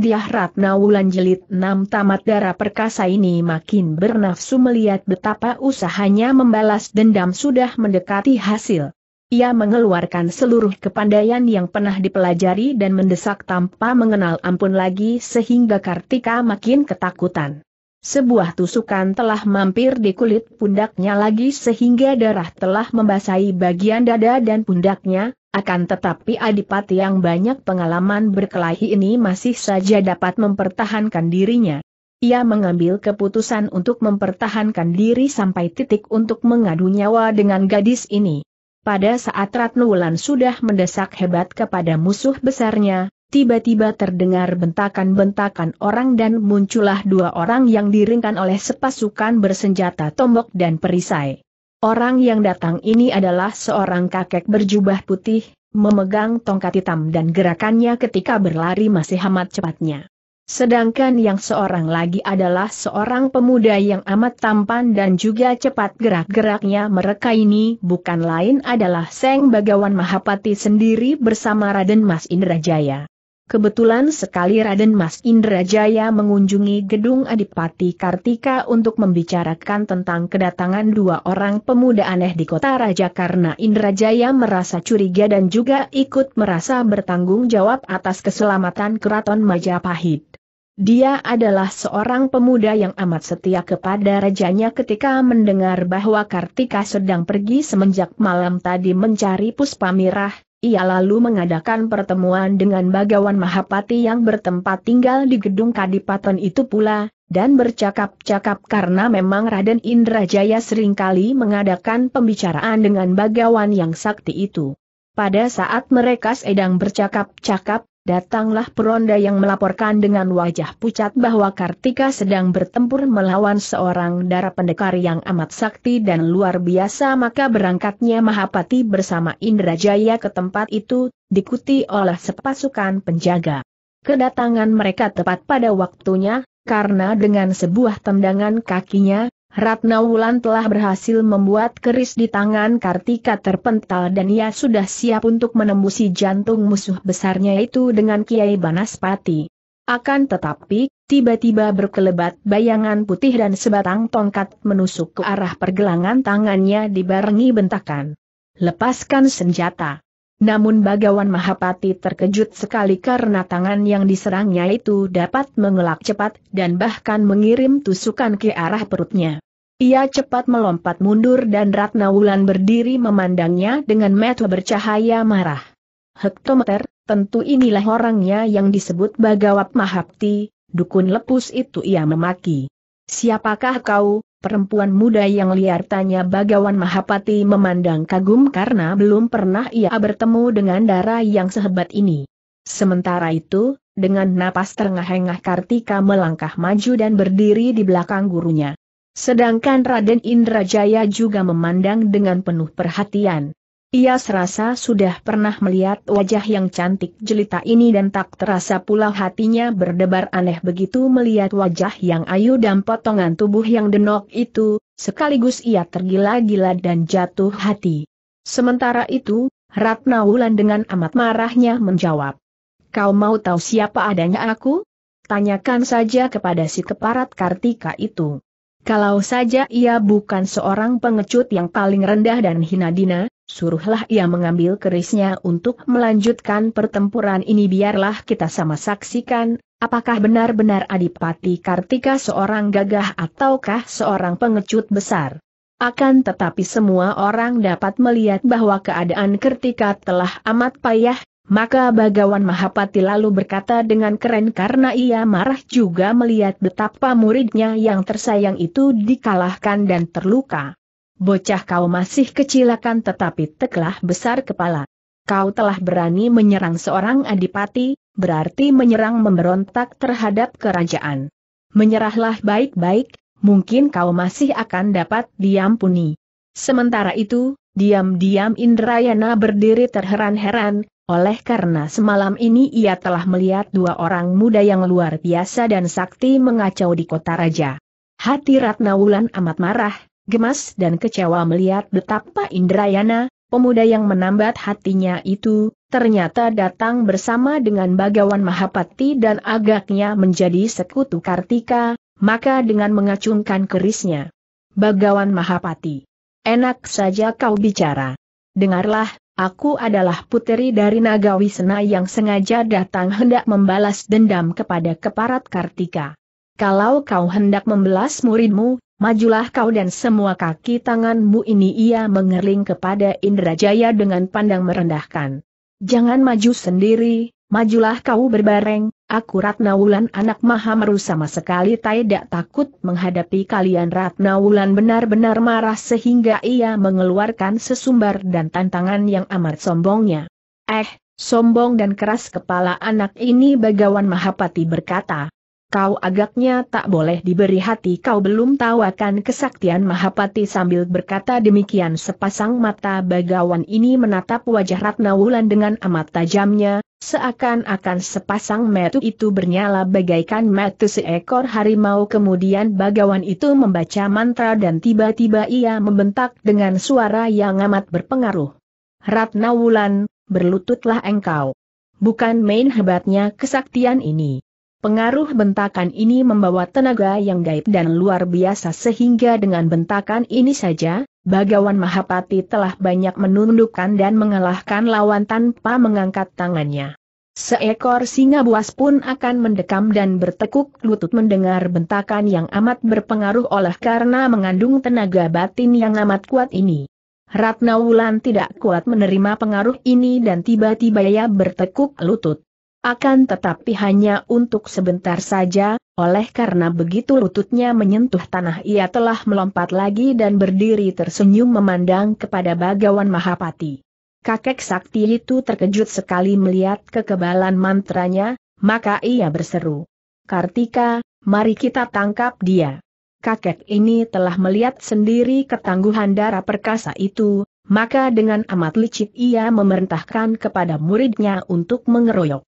Dia Ratna Wulan Jelit 6 Tamat Darah Perkasa ini makin bernafsu melihat betapa usahanya membalas dendam sudah mendekati hasil. Ia mengeluarkan seluruh kepandaian yang pernah dipelajari dan mendesak tanpa mengenal ampun lagi sehingga Kartika makin ketakutan. Sebuah tusukan telah mampir di kulit pundaknya lagi sehingga darah telah membasahi bagian dada dan pundaknya, akan tetapi adipati yang banyak pengalaman berkelahi ini masih saja dapat mempertahankan dirinya. Ia mengambil keputusan untuk mempertahankan diri sampai titik untuk mengadu nyawa dengan gadis ini. Pada saat Ratnulan sudah mendesak hebat kepada musuh besarnya, tiba-tiba terdengar bentakan-bentakan orang dan muncullah dua orang yang diringkan oleh sepasukan bersenjata tombok dan perisai. Orang yang datang ini adalah seorang kakek berjubah putih, memegang tongkat hitam dan gerakannya ketika berlari masih amat cepatnya. Sedangkan yang seorang lagi adalah seorang pemuda yang amat tampan dan juga cepat gerak-geraknya mereka ini bukan lain adalah Seng Bagawan Mahapati sendiri bersama Raden Mas Indrajaya. Kebetulan sekali Raden Mas Indrajaya mengunjungi gedung Adipati Kartika untuk membicarakan tentang kedatangan dua orang pemuda aneh di kota raja karena Indrajaya merasa curiga dan juga ikut merasa bertanggung jawab atas keselamatan keraton Majapahit. Dia adalah seorang pemuda yang amat setia kepada rajanya ketika mendengar bahwa Kartika sedang pergi semenjak malam tadi mencari Puspamirah. Ia lalu mengadakan pertemuan dengan Bagawan Mahapati yang bertempat tinggal di gedung Kadipaten itu pula, dan bercakap-cakap karena memang Raden Indrajaya seringkali mengadakan pembicaraan dengan Bagawan yang sakti itu. Pada saat mereka sedang bercakap-cakap, datanglah peronda yang melaporkan dengan wajah pucat bahwa Kartika sedang bertempur melawan seorang darah pendekar yang amat sakti dan luar biasa maka berangkatnya Mahapati bersama Indrajaya ke tempat itu, diikuti oleh sepasukan penjaga. Kedatangan mereka tepat pada waktunya, karena dengan sebuah tendangan kakinya, Ratna Wulan telah berhasil membuat keris di tangan Kartika terpental dan ia sudah siap untuk menembusi jantung musuh besarnya itu dengan Kiai Banaspati. Akan tetapi, tiba-tiba berkelebat bayangan putih dan sebatang tongkat menusuk ke arah pergelangan tangannya dibarengi bentakan. Lepaskan senjata. Namun Bagawan Mahapati terkejut sekali karena tangan yang diserangnya itu dapat mengelak cepat dan bahkan mengirim tusukan ke arah perutnya. Ia cepat melompat mundur dan Ratna Wulan berdiri memandangnya dengan mata bercahaya marah. Hektometer, tentu inilah orangnya yang disebut Bagawat Mahapati. dukun lepus itu ia memaki. Siapakah kau, Perempuan muda yang liar tanya Bagawan Mahapati memandang kagum karena belum pernah ia bertemu dengan darah yang sehebat ini. Sementara itu, dengan napas terengah-engah Kartika melangkah maju dan berdiri di belakang gurunya. Sedangkan Raden Indrajaya juga memandang dengan penuh perhatian. Ia serasa sudah pernah melihat wajah yang cantik jelita ini dan tak terasa pula hatinya berdebar aneh begitu melihat wajah yang ayu dan potongan tubuh yang denok itu, sekaligus ia tergila-gila dan jatuh hati. Sementara itu, Ratna Wulan dengan amat marahnya menjawab. Kau mau tahu siapa adanya aku? Tanyakan saja kepada si keparat Kartika itu. Kalau saja ia bukan seorang pengecut yang paling rendah dan hina dina, suruhlah ia mengambil kerisnya untuk melanjutkan pertempuran ini biarlah kita sama saksikan, apakah benar-benar Adipati Kartika seorang gagah ataukah seorang pengecut besar. Akan tetapi semua orang dapat melihat bahwa keadaan Kartika telah amat payah, maka Bagawan Mahapati lalu berkata dengan keren karena ia marah juga melihat betapa muridnya yang tersayang itu dikalahkan dan terluka bocah kau masih kecilakan tetapi teklah besar kepala. Kau telah berani menyerang seorang adipati, berarti menyerang memberontak terhadap kerajaan. Menyerahlah baik-baik, mungkin kau masih akan dapat diampuni. Sementara itu, diam-diam Indrayana berdiri terheran-heran, oleh karena semalam ini ia telah melihat dua orang muda yang luar biasa dan sakti mengacau di kota raja. Hati Ratna Wulan amat marah, gemas dan kecewa melihat betapa Indrayana, pemuda yang menambat hatinya itu, ternyata datang bersama dengan Bagawan Mahapati dan agaknya menjadi sekutu Kartika, maka dengan mengacungkan kerisnya. Bagawan Mahapati. Enak saja kau bicara. Dengarlah, aku adalah puteri dari Nagawisena yang sengaja datang hendak membalas dendam kepada keparat Kartika. Kalau kau hendak membelas muridmu, Majulah kau dan semua kaki tanganmu ini ia mengerling kepada Indrajaya dengan pandang merendahkan. Jangan maju sendiri, majulah kau berbareng, aku Ratna Wulan anak maha Mahameru sama sekali tidak takut menghadapi kalian Ratna Wulan benar-benar marah sehingga ia mengeluarkan sesumbar dan tantangan yang amat sombongnya. Eh, sombong dan keras kepala anak ini Bagawan Mahapati berkata, kau agaknya tak boleh diberi hati kau belum tahu akan kesaktian Mahapati sambil berkata demikian sepasang mata bagawan ini menatap wajah Ratna Wulan dengan amat tajamnya, seakan-akan sepasang metu itu bernyala bagaikan metu seekor harimau kemudian bagawan itu membaca mantra dan tiba-tiba ia membentak dengan suara yang amat berpengaruh. Ratna Wulan, berlututlah engkau. Bukan main hebatnya kesaktian ini. Pengaruh bentakan ini membawa tenaga yang gaib dan luar biasa sehingga dengan bentakan ini saja, Bagawan Mahapati telah banyak menundukkan dan mengalahkan lawan tanpa mengangkat tangannya. Seekor singa buas pun akan mendekam dan bertekuk lutut mendengar bentakan yang amat berpengaruh oleh karena mengandung tenaga batin yang amat kuat ini. Ratna Wulan tidak kuat menerima pengaruh ini dan tiba-tiba ia bertekuk lutut. Akan tetapi hanya untuk sebentar saja, oleh karena begitu lututnya menyentuh tanah ia telah melompat lagi dan berdiri tersenyum memandang kepada Bagawan Mahapati. Kakek sakti itu terkejut sekali melihat kekebalan mantranya, maka ia berseru. Kartika, mari kita tangkap dia. Kakek ini telah melihat sendiri ketangguhan darah perkasa itu, maka dengan amat licik ia memerintahkan kepada muridnya untuk mengeroyok.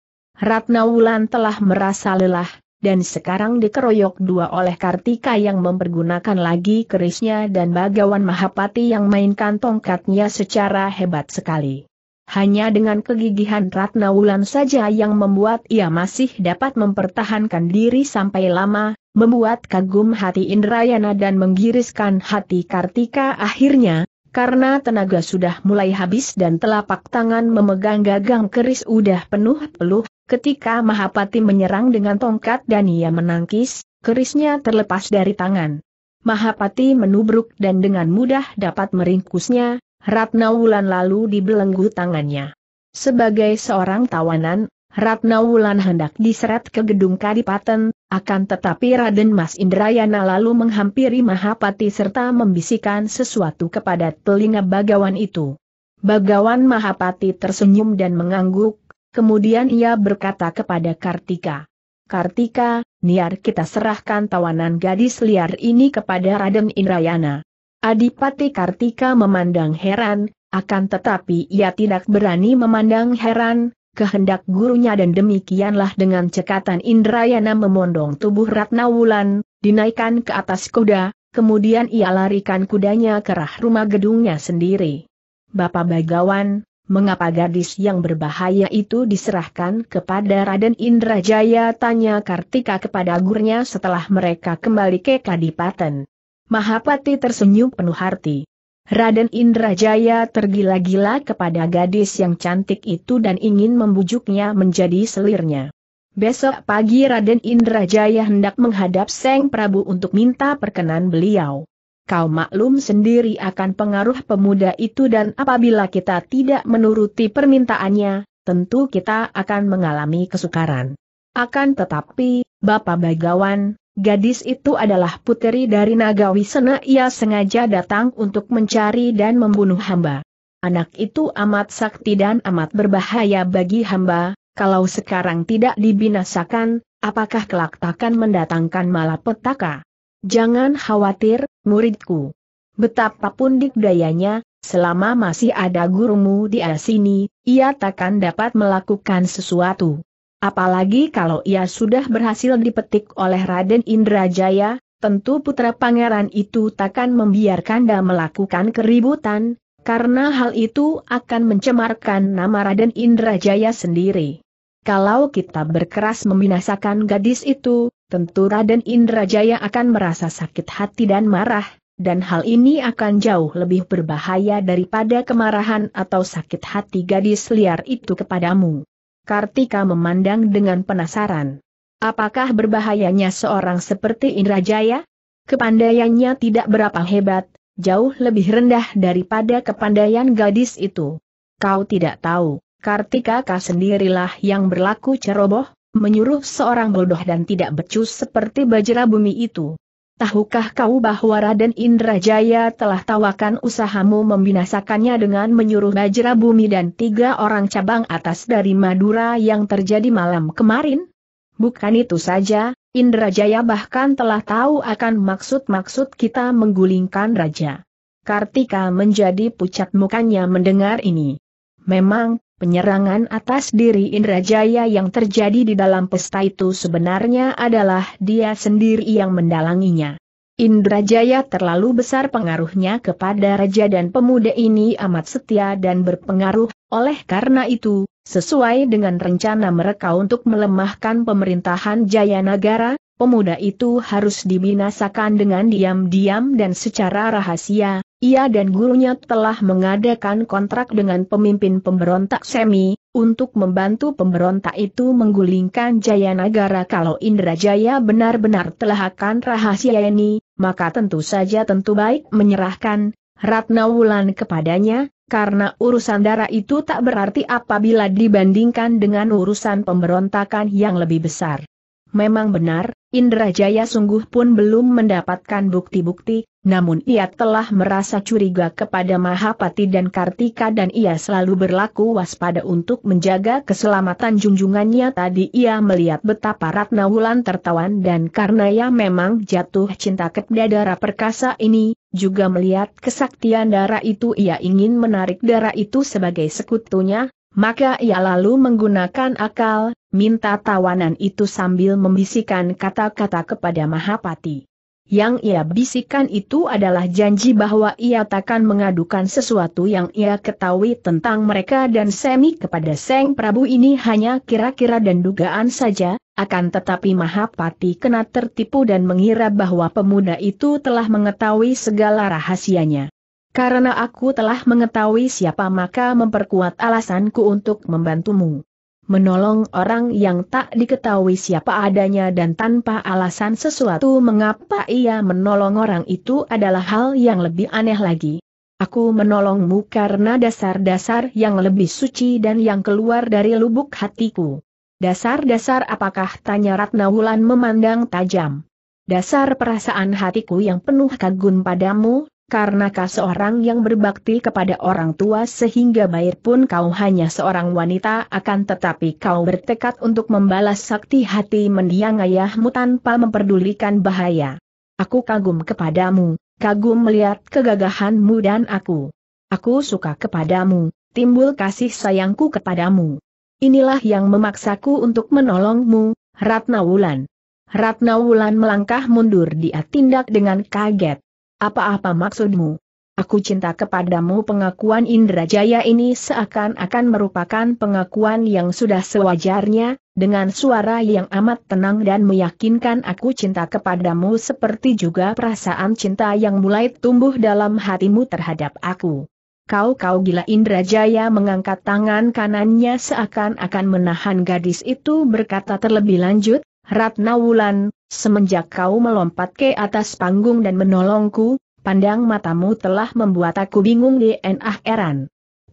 Ratna Wulan telah merasa lelah, dan sekarang dikeroyok dua oleh Kartika yang mempergunakan lagi kerisnya dan Bagawan Mahapati yang mainkan tongkatnya secara hebat sekali. Hanya dengan kegigihan Ratna Wulan saja yang membuat ia masih dapat mempertahankan diri sampai lama, membuat kagum hati Indrayana dan menggiriskan hati Kartika akhirnya, karena tenaga sudah mulai habis dan telapak tangan memegang gagang keris udah penuh peluh, ketika Mahapati menyerang dengan tongkat dan ia menangkis, kerisnya terlepas dari tangan. Mahapati menubruk dan dengan mudah dapat meringkusnya, Ratna Wulan lalu dibelenggu tangannya. Sebagai seorang tawanan, Ratna Wulan hendak diseret ke gedung Kadipaten, akan tetapi Raden Mas Indrayana lalu menghampiri Mahapati serta membisikkan sesuatu kepada telinga bagawan itu. Bagawan Mahapati tersenyum dan mengangguk, kemudian ia berkata kepada Kartika. Kartika, niar kita serahkan tawanan gadis liar ini kepada Raden Indrayana. Adipati Kartika memandang heran, akan tetapi ia tidak berani memandang heran, kehendak gurunya dan demikianlah dengan cekatan Indrayana memondong tubuh Ratna Wulan, dinaikkan ke atas kuda, kemudian ia larikan kudanya ke arah rumah gedungnya sendiri. Bapak Bagawan, mengapa gadis yang berbahaya itu diserahkan kepada Raden Indrajaya tanya Kartika kepada gurunya setelah mereka kembali ke Kadipaten. Mahapati tersenyum penuh hati. Raden Indrajaya tergila-gila kepada gadis yang cantik itu dan ingin membujuknya menjadi selirnya. Besok pagi Raden Indrajaya hendak menghadap Seng Prabu untuk minta perkenan beliau. Kau maklum sendiri akan pengaruh pemuda itu dan apabila kita tidak menuruti permintaannya, tentu kita akan mengalami kesukaran. Akan tetapi, Bapak Bagawan, Gadis itu adalah puteri dari Nagawisena ia sengaja datang untuk mencari dan membunuh hamba. Anak itu amat sakti dan amat berbahaya bagi hamba, kalau sekarang tidak dibinasakan, apakah kelak takkan mendatangkan malapetaka? Jangan khawatir, muridku. Betapapun dikdayanya, selama masih ada gurumu di sini, ia takkan dapat melakukan sesuatu. Apalagi kalau ia sudah berhasil dipetik oleh Raden Indrajaya, tentu putra pangeran itu takkan membiarkan dia melakukan keributan, karena hal itu akan mencemarkan nama Raden Indrajaya sendiri. Kalau kita berkeras membinasakan gadis itu, tentu Raden Indrajaya akan merasa sakit hati dan marah, dan hal ini akan jauh lebih berbahaya daripada kemarahan atau sakit hati gadis liar itu kepadamu. Kartika memandang dengan penasaran. Apakah berbahayanya seorang seperti Indrajaya? Kepandaiannya tidak berapa hebat, jauh lebih rendah daripada kepandaian gadis itu. Kau tidak tahu, Kartika kah sendirilah yang berlaku ceroboh, menyuruh seorang bodoh dan tidak becus seperti bajra bumi itu. Tahukah kau bahwa Raden Indrajaya telah tawakan usahamu membinasakannya dengan menyuruh Bajra Bumi dan tiga orang cabang atas dari Madura yang terjadi malam kemarin? Bukan itu saja, Indrajaya bahkan telah tahu akan maksud-maksud kita menggulingkan Raja. Kartika menjadi pucat mukanya mendengar ini. Memang, Penyerangan atas diri Indrajaya yang terjadi di dalam pesta itu sebenarnya adalah dia sendiri yang mendalanginya. Indrajaya terlalu besar pengaruhnya kepada raja dan pemuda ini amat setia dan berpengaruh, oleh karena itu, sesuai dengan rencana mereka untuk melemahkan pemerintahan Jayanagara, pemuda itu harus dibinasakan dengan diam-diam dan secara rahasia, ia dan gurunya telah mengadakan kontrak dengan pemimpin pemberontak Semi, untuk membantu pemberontak itu menggulingkan Jayanagara kalau Indrajaya benar-benar telah akan rahasia ini, maka tentu saja tentu baik menyerahkan Ratna Wulan kepadanya, karena urusan darah itu tak berarti apabila dibandingkan dengan urusan pemberontakan yang lebih besar. Memang benar, Indrajaya sungguh pun belum mendapatkan bukti-bukti, namun ia telah merasa curiga kepada Mahapati dan Kartika dan ia selalu berlaku waspada untuk menjaga keselamatan junjungannya tadi ia melihat betapa Ratna Wulan tertawan dan karena ia memang jatuh cinta ke darah perkasa ini, juga melihat kesaktian darah itu ia ingin menarik darah itu sebagai sekutunya, maka ia lalu menggunakan akal, minta tawanan itu sambil membisikkan kata-kata kepada Mahapati. Yang ia bisikkan itu adalah janji bahwa ia takkan mengadukan sesuatu yang ia ketahui tentang mereka dan Semi kepada Seng Prabu ini hanya kira-kira dan dugaan saja, akan tetapi Mahapati kena tertipu dan mengira bahwa pemuda itu telah mengetahui segala rahasianya. Karena aku telah mengetahui siapa maka memperkuat alasanku untuk membantumu. Menolong orang yang tak diketahui siapa adanya dan tanpa alasan sesuatu mengapa ia menolong orang itu adalah hal yang lebih aneh lagi. Aku menolongmu karena dasar-dasar yang lebih suci dan yang keluar dari lubuk hatiku. Dasar-dasar apakah tanya Ratna Wulan memandang tajam. Dasar perasaan hatiku yang penuh kagum padamu, karena kau seorang yang berbakti kepada orang tua sehingga bayar pun kau hanya seorang wanita akan tetapi kau bertekad untuk membalas sakti hati mendiang ayahmu tanpa memperdulikan bahaya. Aku kagum kepadamu, kagum melihat kegagahanmu dan aku. Aku suka kepadamu, timbul kasih sayangku kepadamu. Inilah yang memaksaku untuk menolongmu, Ratna Wulan. Ratna Wulan melangkah mundur dia tindak dengan kaget. Apa-apa maksudmu? Aku cinta kepadamu pengakuan Indrajaya ini seakan-akan merupakan pengakuan yang sudah sewajarnya, dengan suara yang amat tenang dan meyakinkan aku cinta kepadamu seperti juga perasaan cinta yang mulai tumbuh dalam hatimu terhadap aku. Kau-kau gila Indrajaya mengangkat tangan kanannya seakan-akan menahan gadis itu berkata terlebih lanjut, Ratna Wulan, semenjak kau melompat ke atas panggung dan menolongku, pandang matamu telah membuat aku bingung di enah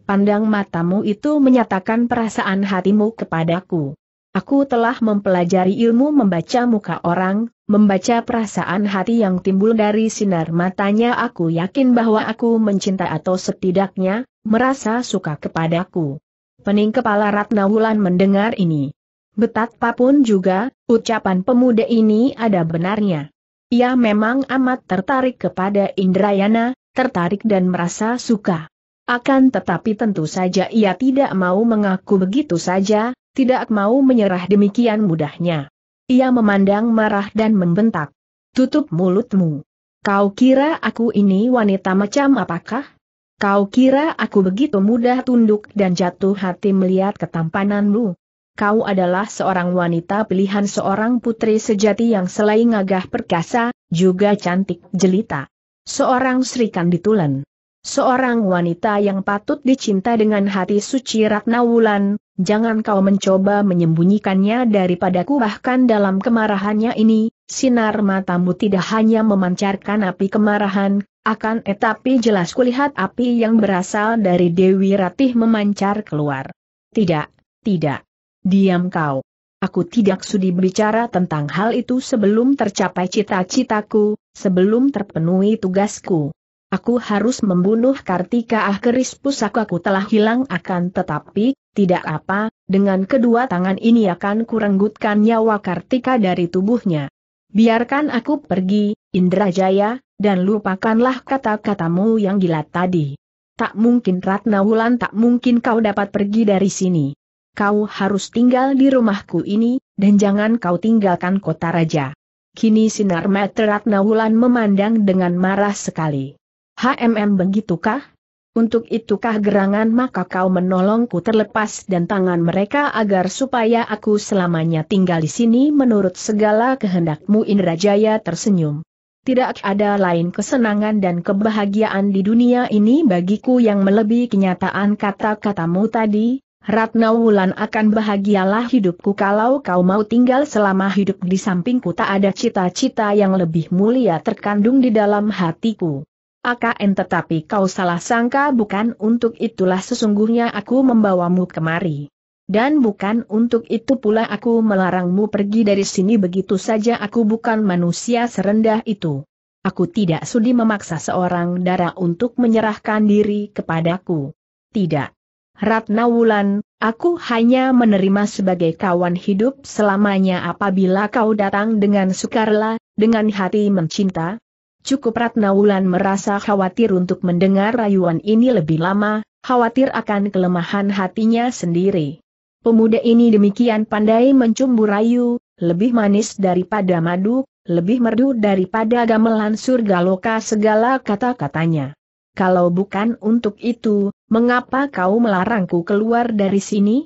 Pandang matamu itu menyatakan perasaan hatimu kepadaku. Aku telah mempelajari ilmu membaca muka orang, membaca perasaan hati yang timbul dari sinar matanya aku yakin bahwa aku mencinta atau setidaknya, merasa suka kepadaku. Pening kepala Ratna Wulan mendengar ini. Betapapun juga, ucapan pemuda ini ada benarnya. Ia memang amat tertarik kepada Indrayana, tertarik dan merasa suka. Akan tetapi tentu saja ia tidak mau mengaku begitu saja, tidak mau menyerah demikian mudahnya. Ia memandang marah dan membentak. Tutup mulutmu. Kau kira aku ini wanita macam apakah? Kau kira aku begitu mudah tunduk dan jatuh hati melihat ketampananmu? kau adalah seorang wanita pilihan seorang putri sejati yang selain gagah perkasa, juga cantik jelita. Seorang Sri ditulen. Seorang wanita yang patut dicinta dengan hati suci Ratna Wulan, jangan kau mencoba menyembunyikannya daripadaku bahkan dalam kemarahannya ini, sinar matamu tidak hanya memancarkan api kemarahan, akan tetapi jelas kulihat api yang berasal dari Dewi Ratih memancar keluar. Tidak, tidak. Diam kau. Aku tidak sudi bicara tentang hal itu sebelum tercapai cita-citaku, sebelum terpenuhi tugasku. Aku harus membunuh Kartika Ahkeris aku telah hilang akan tetapi, tidak apa, dengan kedua tangan ini akan kurenggutkan nyawa Kartika dari tubuhnya. Biarkan aku pergi, Indrajaya, dan lupakanlah kata-katamu yang gila tadi. Tak mungkin Ratna Wulan tak mungkin kau dapat pergi dari sini kau harus tinggal di rumahku ini, dan jangan kau tinggalkan kota raja. Kini sinar mata Ratna Wulan memandang dengan marah sekali. HMM begitukah? Untuk itukah gerangan maka kau menolongku terlepas dan tangan mereka agar supaya aku selamanya tinggal di sini menurut segala kehendakmu Indrajaya tersenyum. Tidak ada lain kesenangan dan kebahagiaan di dunia ini bagiku yang melebihi kenyataan kata-katamu tadi, Ratna Wulan akan bahagialah hidupku kalau kau mau tinggal selama hidup di sampingku tak ada cita-cita yang lebih mulia terkandung di dalam hatiku. AKN tetapi kau salah sangka bukan untuk itulah sesungguhnya aku membawamu kemari. Dan bukan untuk itu pula aku melarangmu pergi dari sini begitu saja aku bukan manusia serendah itu. Aku tidak sudi memaksa seorang darah untuk menyerahkan diri kepadaku. Tidak. Ratna Wulan, aku hanya menerima sebagai kawan hidup selamanya apabila kau datang dengan sukarela, dengan hati mencinta. Cukup Ratna Wulan merasa khawatir untuk mendengar rayuan ini lebih lama, khawatir akan kelemahan hatinya sendiri. Pemuda ini demikian pandai mencumbu rayu, lebih manis daripada madu, lebih merdu daripada gamelan surga loka segala kata-katanya. Kalau bukan untuk itu, mengapa kau melarangku keluar dari sini?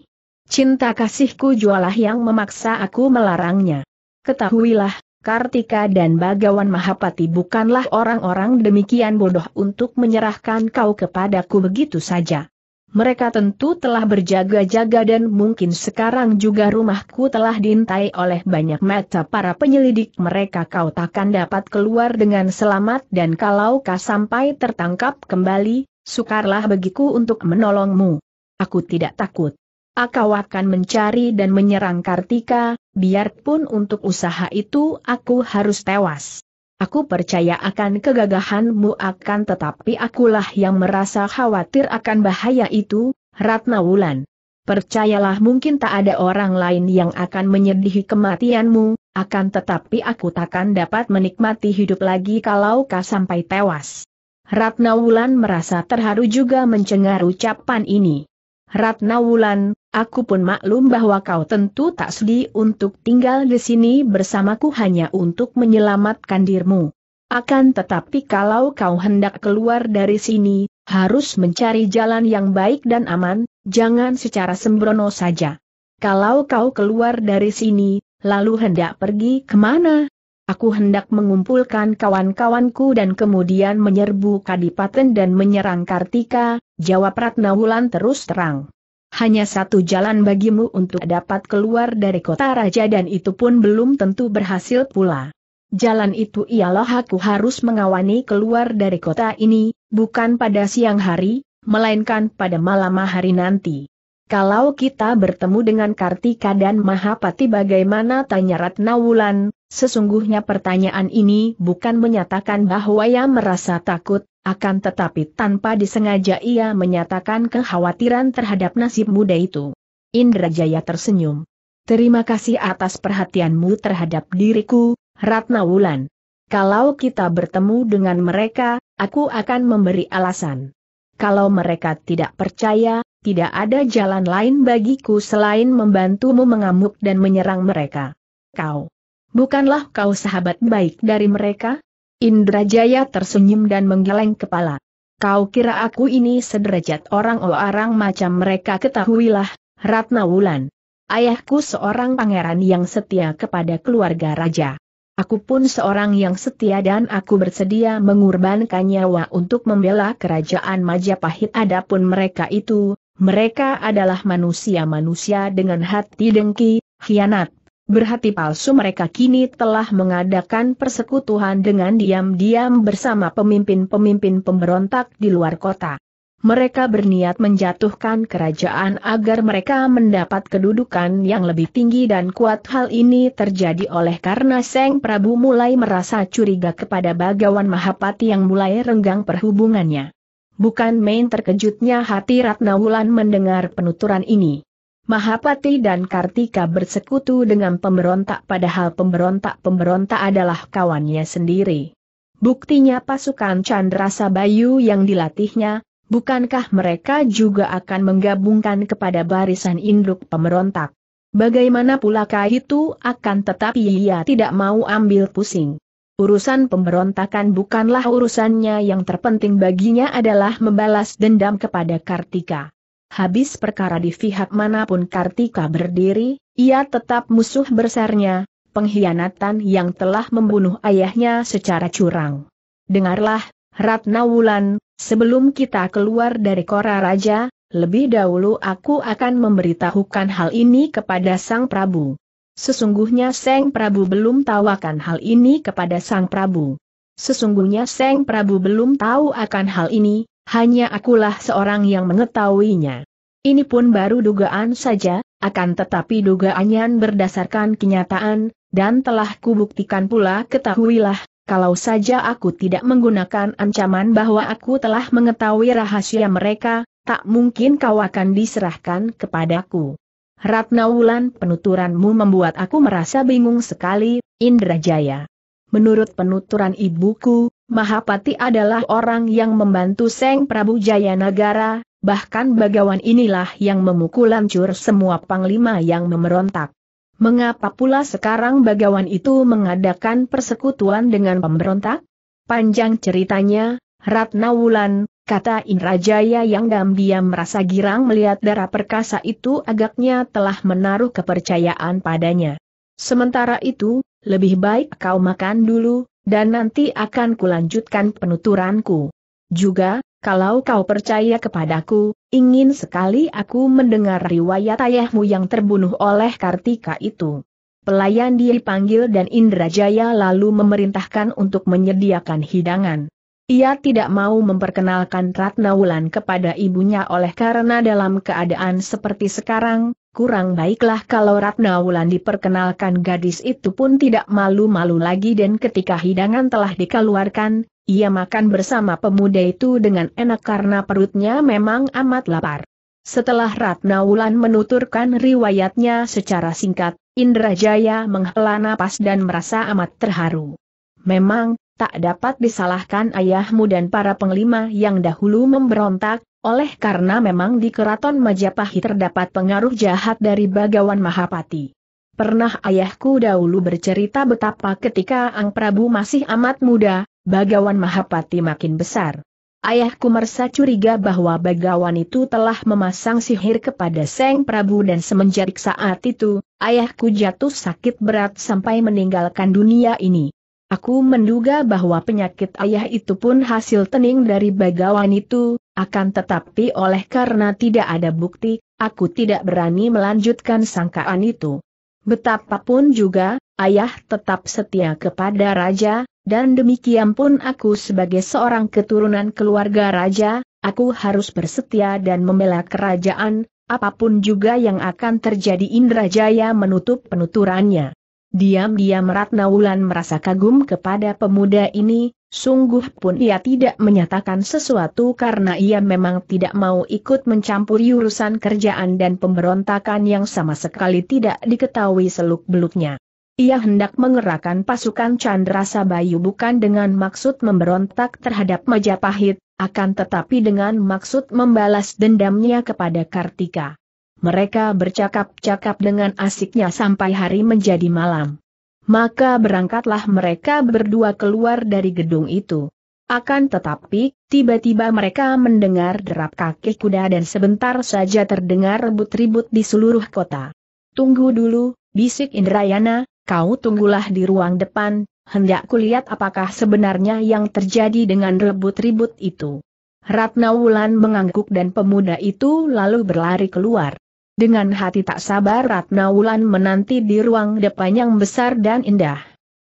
Cinta kasihku jualah yang memaksa aku melarangnya. Ketahuilah, Kartika dan Bagawan Mahapati bukanlah orang-orang demikian bodoh untuk menyerahkan kau kepadaku begitu saja. Mereka tentu telah berjaga-jaga dan mungkin sekarang juga rumahku telah dintai oleh banyak mata para penyelidik mereka kau takkan dapat keluar dengan selamat dan kalau kau sampai tertangkap kembali, Sukarlah bagiku untuk menolongmu. Aku tidak takut. Aku akan mencari dan menyerang Kartika, biarpun untuk usaha itu aku harus tewas. Aku percaya akan kegagahanmu akan tetapi akulah yang merasa khawatir akan bahaya itu, Ratna Wulan. Percayalah mungkin tak ada orang lain yang akan menyedihi kematianmu, akan tetapi aku takkan dapat menikmati hidup lagi kalau kau sampai tewas. Ratna Wulan merasa terharu juga mencengar ucapan ini. Ratna Wulan, aku pun maklum bahwa kau tentu tak sedih untuk tinggal di sini bersamaku hanya untuk menyelamatkan dirimu. Akan tetapi kalau kau hendak keluar dari sini, harus mencari jalan yang baik dan aman, jangan secara sembrono saja. Kalau kau keluar dari sini, lalu hendak pergi kemana, Aku hendak mengumpulkan kawan-kawanku dan kemudian menyerbu Kadipaten dan menyerang Kartika, jawab Ratna Wulan terus terang. Hanya satu jalan bagimu untuk dapat keluar dari kota raja dan itu pun belum tentu berhasil pula. Jalan itu ialah aku harus mengawani keluar dari kota ini, bukan pada siang hari, melainkan pada malam hari nanti. Kalau kita bertemu dengan Kartika dan Mahapati bagaimana tanya Ratna Wulan, sesungguhnya pertanyaan ini bukan menyatakan bahwa ia merasa takut, akan tetapi tanpa disengaja ia menyatakan kekhawatiran terhadap nasib muda itu. Indra Jaya tersenyum. Terima kasih atas perhatianmu terhadap diriku, Ratna Wulan. Kalau kita bertemu dengan mereka, aku akan memberi alasan. Kalau mereka tidak percaya, tidak ada jalan lain bagiku selain membantumu mengamuk dan menyerang mereka. Kau. Bukanlah kau sahabat baik dari mereka? Indrajaya tersenyum dan menggeleng kepala. Kau kira aku ini sederajat orang-orang macam mereka ketahuilah, Ratna Wulan. Ayahku seorang pangeran yang setia kepada keluarga raja. Aku pun seorang yang setia dan aku bersedia mengorbankan nyawa untuk membela kerajaan Majapahit adapun mereka itu, mereka adalah manusia-manusia dengan hati dengki, khianat. Berhati palsu mereka kini telah mengadakan persekutuan dengan diam-diam bersama pemimpin-pemimpin pemberontak di luar kota. Mereka berniat menjatuhkan kerajaan agar mereka mendapat kedudukan yang lebih tinggi dan kuat. Hal ini terjadi oleh karena Seng Prabu mulai merasa curiga kepada Bagawan Mahapati yang mulai renggang perhubungannya. Bukan main terkejutnya hati Ratna Wulan mendengar penuturan ini. Mahapati dan Kartika bersekutu dengan pemberontak padahal pemberontak-pemberontak adalah kawannya sendiri. Buktinya pasukan Chandrasa Bayu yang dilatihnya, bukankah mereka juga akan menggabungkan kepada barisan induk pemberontak? Bagaimana pula kah itu akan tetapi ia tidak mau ambil pusing. Urusan pemberontakan bukanlah urusannya yang terpenting baginya adalah membalas dendam kepada Kartika. Habis perkara di pihak manapun Kartika berdiri, ia tetap musuh besarnya, pengkhianatan yang telah membunuh ayahnya secara curang. Dengarlah, Ratna Wulan, sebelum kita keluar dari Kora Raja, lebih dahulu aku akan memberitahukan hal ini kepada Sang Prabu. Sesungguhnya Seng Prabu belum tahu akan hal ini kepada Sang Prabu. Sesungguhnya Seng Prabu belum tahu akan hal ini, hanya akulah seorang yang mengetahuinya. Ini pun baru dugaan saja, akan tetapi dugaannya berdasarkan kenyataan, dan telah kubuktikan pula ketahuilah, kalau saja aku tidak menggunakan ancaman bahwa aku telah mengetahui rahasia mereka, tak mungkin kau akan diserahkan kepadaku. Ratna Wulan penuturanmu membuat aku merasa bingung sekali, Indrajaya. Menurut penuturan ibuku, Mahapati adalah orang yang membantu Seng Prabu Jayanagara, bahkan Bagawan inilah yang memukul lancur semua panglima yang memberontak. Mengapa pula sekarang Bagawan itu mengadakan persekutuan dengan pemberontak? Panjang ceritanya, Ratna Wulan, kata Indrajaya yang diam-diam merasa girang melihat darah perkasa itu agaknya telah menaruh kepercayaan padanya. Sementara itu, lebih baik kau makan dulu, dan nanti akan kulanjutkan penuturanku. Juga, kalau kau percaya kepadaku, ingin sekali aku mendengar riwayat ayahmu yang terbunuh oleh Kartika itu. Pelayan dia dipanggil dan Indrajaya lalu memerintahkan untuk menyediakan hidangan. Ia tidak mau memperkenalkan Ratna Wulan kepada ibunya oleh karena dalam keadaan seperti sekarang, kurang baiklah kalau Ratna Wulan diperkenalkan gadis itu pun tidak malu-malu lagi dan ketika hidangan telah dikeluarkan, ia makan bersama pemuda itu dengan enak karena perutnya memang amat lapar. Setelah Ratna Wulan menuturkan riwayatnya secara singkat, Indrajaya menghela napas dan merasa amat terharu. Memang, tak dapat disalahkan ayahmu dan para penglima yang dahulu memberontak, oleh karena memang di keraton Majapahit terdapat pengaruh jahat dari Bagawan Mahapati. Pernah ayahku dahulu bercerita betapa ketika Ang Prabu masih amat muda, Bagawan Mahapati makin besar. Ayahku merasa curiga bahwa Bagawan itu telah memasang sihir kepada Seng Prabu dan semenjak saat itu, ayahku jatuh sakit berat sampai meninggalkan dunia ini. Aku menduga bahwa penyakit ayah itu pun hasil tening dari bagawan itu, akan tetapi oleh karena tidak ada bukti, aku tidak berani melanjutkan sangkaan itu. Betapapun juga, ayah tetap setia kepada raja, dan demikian pun aku sebagai seorang keturunan keluarga raja, aku harus bersetia dan membela kerajaan, apapun juga yang akan terjadi Indrajaya menutup penuturannya. Diam-diam Ratna Wulan merasa kagum kepada pemuda ini, sungguh pun ia tidak menyatakan sesuatu karena ia memang tidak mau ikut mencampuri urusan kerjaan dan pemberontakan yang sama sekali tidak diketahui seluk-beluknya. Ia hendak mengerahkan pasukan Chandra Sabayu bukan dengan maksud memberontak terhadap Majapahit, akan tetapi dengan maksud membalas dendamnya kepada Kartika. Mereka bercakap-cakap dengan asiknya sampai hari menjadi malam. Maka berangkatlah mereka berdua keluar dari gedung itu. Akan tetapi, tiba-tiba mereka mendengar derap kaki kuda dan sebentar saja terdengar rebut-ribut di seluruh kota. Tunggu dulu, bisik Indrayana, kau tunggulah di ruang depan, hendak kulihat apakah sebenarnya yang terjadi dengan rebut-ribut itu. Ratna Wulan mengangguk dan pemuda itu lalu berlari keluar. Dengan hati tak sabar Ratna Wulan menanti di ruang depan yang besar dan indah.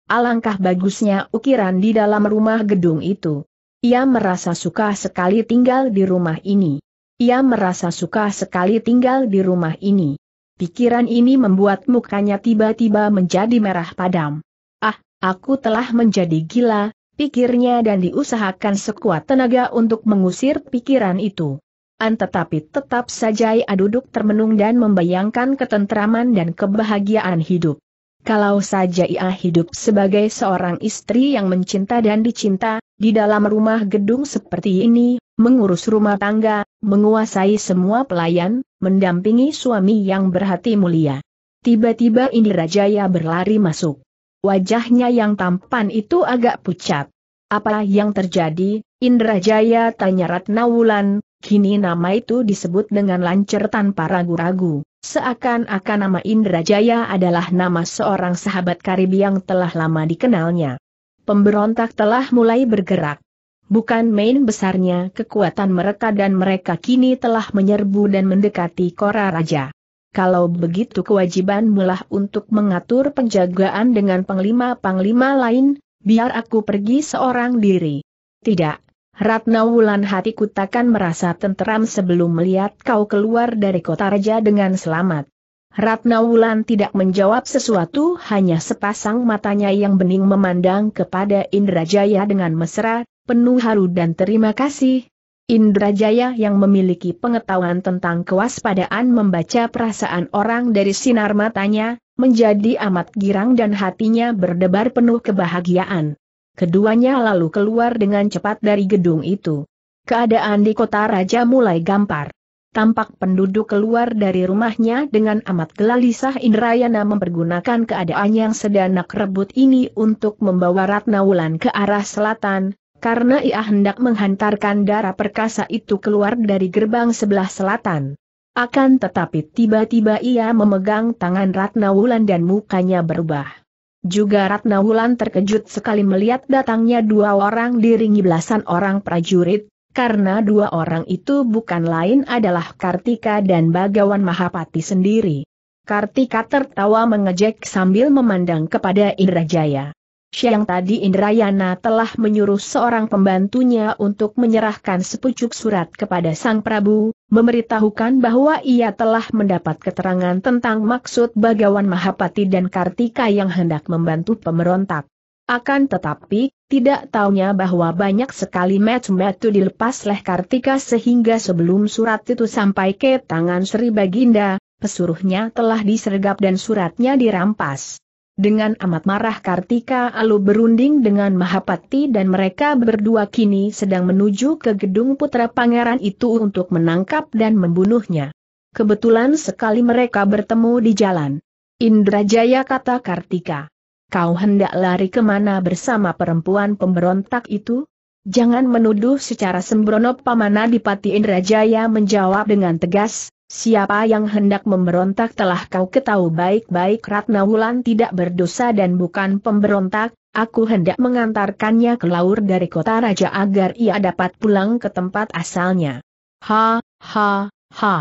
Alangkah bagusnya ukiran di dalam rumah gedung itu. Ia merasa suka sekali tinggal di rumah ini. Ia merasa suka sekali tinggal di rumah ini. Pikiran ini membuat mukanya tiba-tiba menjadi merah padam. Ah, aku telah menjadi gila, pikirnya dan diusahakan sekuat tenaga untuk mengusir pikiran itu tetapi tetap saja ia duduk termenung dan membayangkan ketentraman dan kebahagiaan hidup. Kalau saja ia hidup sebagai seorang istri yang mencinta dan dicinta, di dalam rumah gedung seperti ini, mengurus rumah tangga, menguasai semua pelayan, mendampingi suami yang berhati mulia. Tiba-tiba Indira Jaya berlari masuk. Wajahnya yang tampan itu agak pucat. Apa yang terjadi? Indra Jaya tanya Ratna Wulan, Kini nama itu disebut dengan lancar tanpa ragu-ragu, seakan-akan nama Indrajaya adalah nama seorang sahabat karib yang telah lama dikenalnya. Pemberontak telah mulai bergerak. Bukan main besarnya kekuatan mereka dan mereka kini telah menyerbu dan mendekati Kora Raja. Kalau begitu kewajiban mulah untuk mengatur penjagaan dengan panglima-panglima lain, biar aku pergi seorang diri. Tidak, Ratna Wulan hatiku takkan merasa tenteram sebelum melihat kau keluar dari kota raja dengan selamat. Ratna Wulan tidak menjawab sesuatu hanya sepasang matanya yang bening memandang kepada Indrajaya dengan mesra, penuh haru dan terima kasih. Indrajaya yang memiliki pengetahuan tentang kewaspadaan membaca perasaan orang dari sinar matanya, menjadi amat girang dan hatinya berdebar penuh kebahagiaan. Keduanya lalu keluar dengan cepat dari gedung itu. Keadaan di kota raja mulai gampar. Tampak penduduk keluar dari rumahnya dengan amat gelisah Indrayana mempergunakan keadaan yang sedanak rebut ini untuk membawa Ratna Wulan ke arah selatan, karena ia hendak menghantarkan darah perkasa itu keluar dari gerbang sebelah selatan. Akan tetapi tiba-tiba ia memegang tangan Ratna Wulan dan mukanya berubah. Juga Ratna Wulan terkejut sekali melihat datangnya dua orang diringi belasan orang prajurit, karena dua orang itu bukan lain adalah Kartika dan Bagawan Mahapati sendiri. Kartika tertawa mengejek sambil memandang kepada Indrajaya. Siang tadi Indrayana telah menyuruh seorang pembantunya untuk menyerahkan sepucuk surat kepada Sang Prabu, memberitahukan bahwa ia telah mendapat keterangan tentang maksud Bagawan Mahapati dan Kartika yang hendak membantu pemberontak. Akan tetapi, tidak taunya bahwa banyak sekali metu-metu dilepas oleh Kartika sehingga sebelum surat itu sampai ke tangan Sri Baginda, pesuruhnya telah disergap dan suratnya dirampas. Dengan amat marah Kartika Alu berunding dengan Mahapati dan mereka berdua kini sedang menuju ke gedung putra pangeran itu untuk menangkap dan membunuhnya. Kebetulan sekali mereka bertemu di jalan. Indrajaya kata Kartika. Kau hendak lari kemana bersama perempuan pemberontak itu? Jangan menuduh secara sembrono Paman Adipati Indrajaya menjawab dengan tegas, Siapa yang hendak memberontak telah kau ketahui baik-baik Ratna Wulan tidak berdosa dan bukan pemberontak, aku hendak mengantarkannya ke laur dari kota raja agar ia dapat pulang ke tempat asalnya. Ha, ha, ha.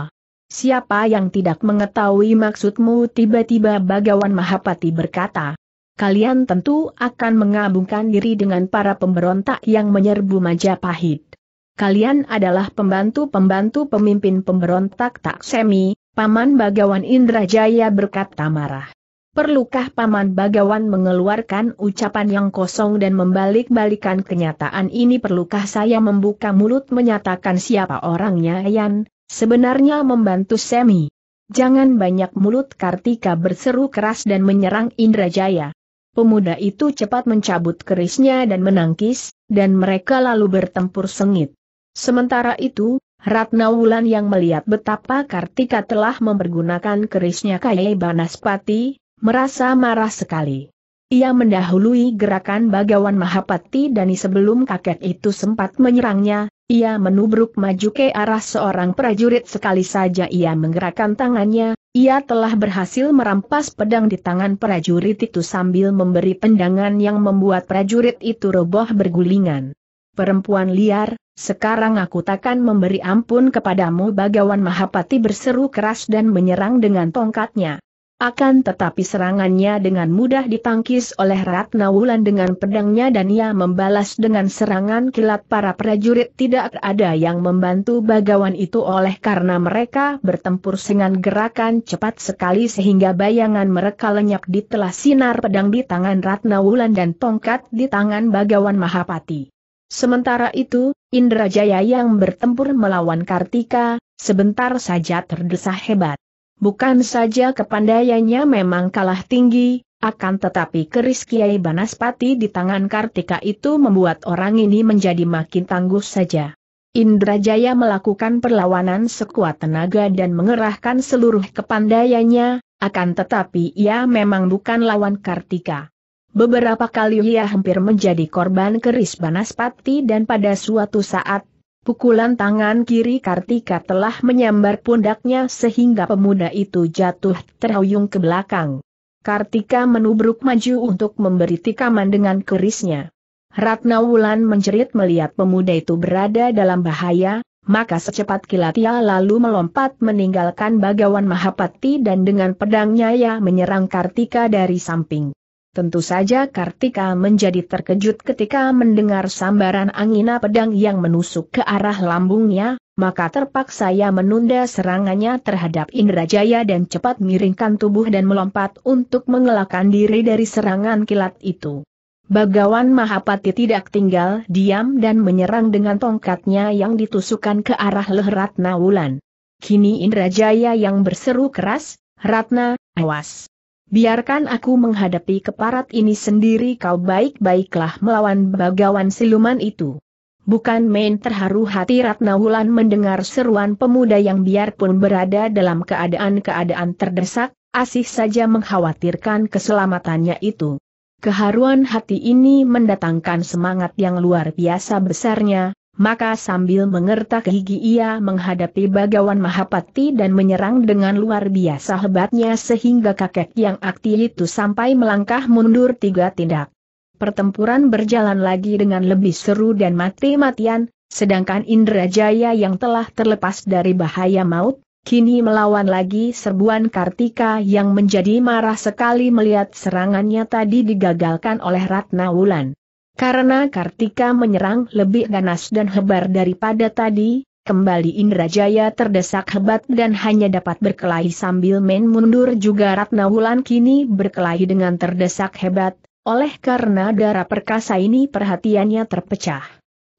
Siapa yang tidak mengetahui maksudmu tiba-tiba Bagawan Mahapati berkata. Kalian tentu akan mengabungkan diri dengan para pemberontak yang menyerbu Majapahit kalian adalah pembantu-pembantu pemimpin pemberontak tak semi, Paman Bagawan Indrajaya berkata marah. Perlukah Paman Bagawan mengeluarkan ucapan yang kosong dan membalik-balikan kenyataan ini perlukah saya membuka mulut menyatakan siapa orangnya Yan, sebenarnya membantu Semi. Jangan banyak mulut Kartika berseru keras dan menyerang Indrajaya. Pemuda itu cepat mencabut kerisnya dan menangkis, dan mereka lalu bertempur sengit. Sementara itu, Ratna Wulan yang melihat betapa Kartika telah mempergunakan kerisnya Kaya Banaspati, merasa marah sekali. Ia mendahului gerakan Bagawan Mahapati dan sebelum kakek itu sempat menyerangnya, ia menubruk maju ke arah seorang prajurit sekali saja ia menggerakkan tangannya, ia telah berhasil merampas pedang di tangan prajurit itu sambil memberi tendangan yang membuat prajurit itu roboh bergulingan. Perempuan liar, sekarang aku takkan memberi ampun kepadamu Bagawan Mahapati berseru keras dan menyerang dengan tongkatnya. Akan tetapi serangannya dengan mudah ditangkis oleh Ratna Wulan dengan pedangnya dan ia membalas dengan serangan kilat para prajurit tidak ada yang membantu bagawan itu oleh karena mereka bertempur dengan gerakan cepat sekali sehingga bayangan mereka lenyap di telah sinar pedang di tangan Ratna Wulan dan tongkat di tangan bagawan Mahapati. Sementara itu, Indrajaya yang bertempur melawan Kartika, sebentar saja terdesah hebat. Bukan saja kepandaiannya memang kalah tinggi, akan tetapi keris Kiai Banaspati di tangan Kartika itu membuat orang ini menjadi makin tangguh saja. Indrajaya melakukan perlawanan sekuat tenaga dan mengerahkan seluruh kepandaiannya, akan tetapi ia memang bukan lawan Kartika. Beberapa kali ia hampir menjadi korban keris Banaspati dan pada suatu saat, pukulan tangan kiri Kartika telah menyambar pundaknya sehingga pemuda itu jatuh terhuyung ke belakang. Kartika menubruk maju untuk memberi tikaman dengan kerisnya. Ratna Wulan menjerit melihat pemuda itu berada dalam bahaya, maka secepat kilat ia lalu melompat meninggalkan Bagawan Mahapati dan dengan pedangnya ia menyerang Kartika dari samping. Tentu saja Kartika menjadi terkejut ketika mendengar sambaran angina pedang yang menusuk ke arah lambungnya, maka terpaksa ia menunda serangannya terhadap Indrajaya dan cepat miringkan tubuh dan melompat untuk mengelakkan diri dari serangan kilat itu. Bagawan Mahapati tidak tinggal diam dan menyerang dengan tongkatnya yang ditusukkan ke arah leher Ratna Wulan. Kini Indrajaya yang berseru keras, Ratna, awas! biarkan aku menghadapi keparat ini sendiri kau baik-baiklah melawan bagawan siluman itu. Bukan main terharu hati Ratna Wulan mendengar seruan pemuda yang biarpun berada dalam keadaan-keadaan terdesak, asih saja mengkhawatirkan keselamatannya itu. Keharuan hati ini mendatangkan semangat yang luar biasa besarnya, maka sambil mengertak gigi ia menghadapi Bagawan Mahapati dan menyerang dengan luar biasa hebatnya sehingga kakek yang aktif itu sampai melangkah mundur tiga tindak. Pertempuran berjalan lagi dengan lebih seru dan mati-matian, sedangkan Indrajaya yang telah terlepas dari bahaya maut, kini melawan lagi serbuan Kartika yang menjadi marah sekali melihat serangannya tadi digagalkan oleh Ratna Wulan. Karena Kartika menyerang lebih ganas dan hebar daripada tadi, kembali Indrajaya terdesak hebat dan hanya dapat berkelahi sambil main mundur juga Ratna Wulan kini berkelahi dengan terdesak hebat, oleh karena darah perkasa ini perhatiannya terpecah.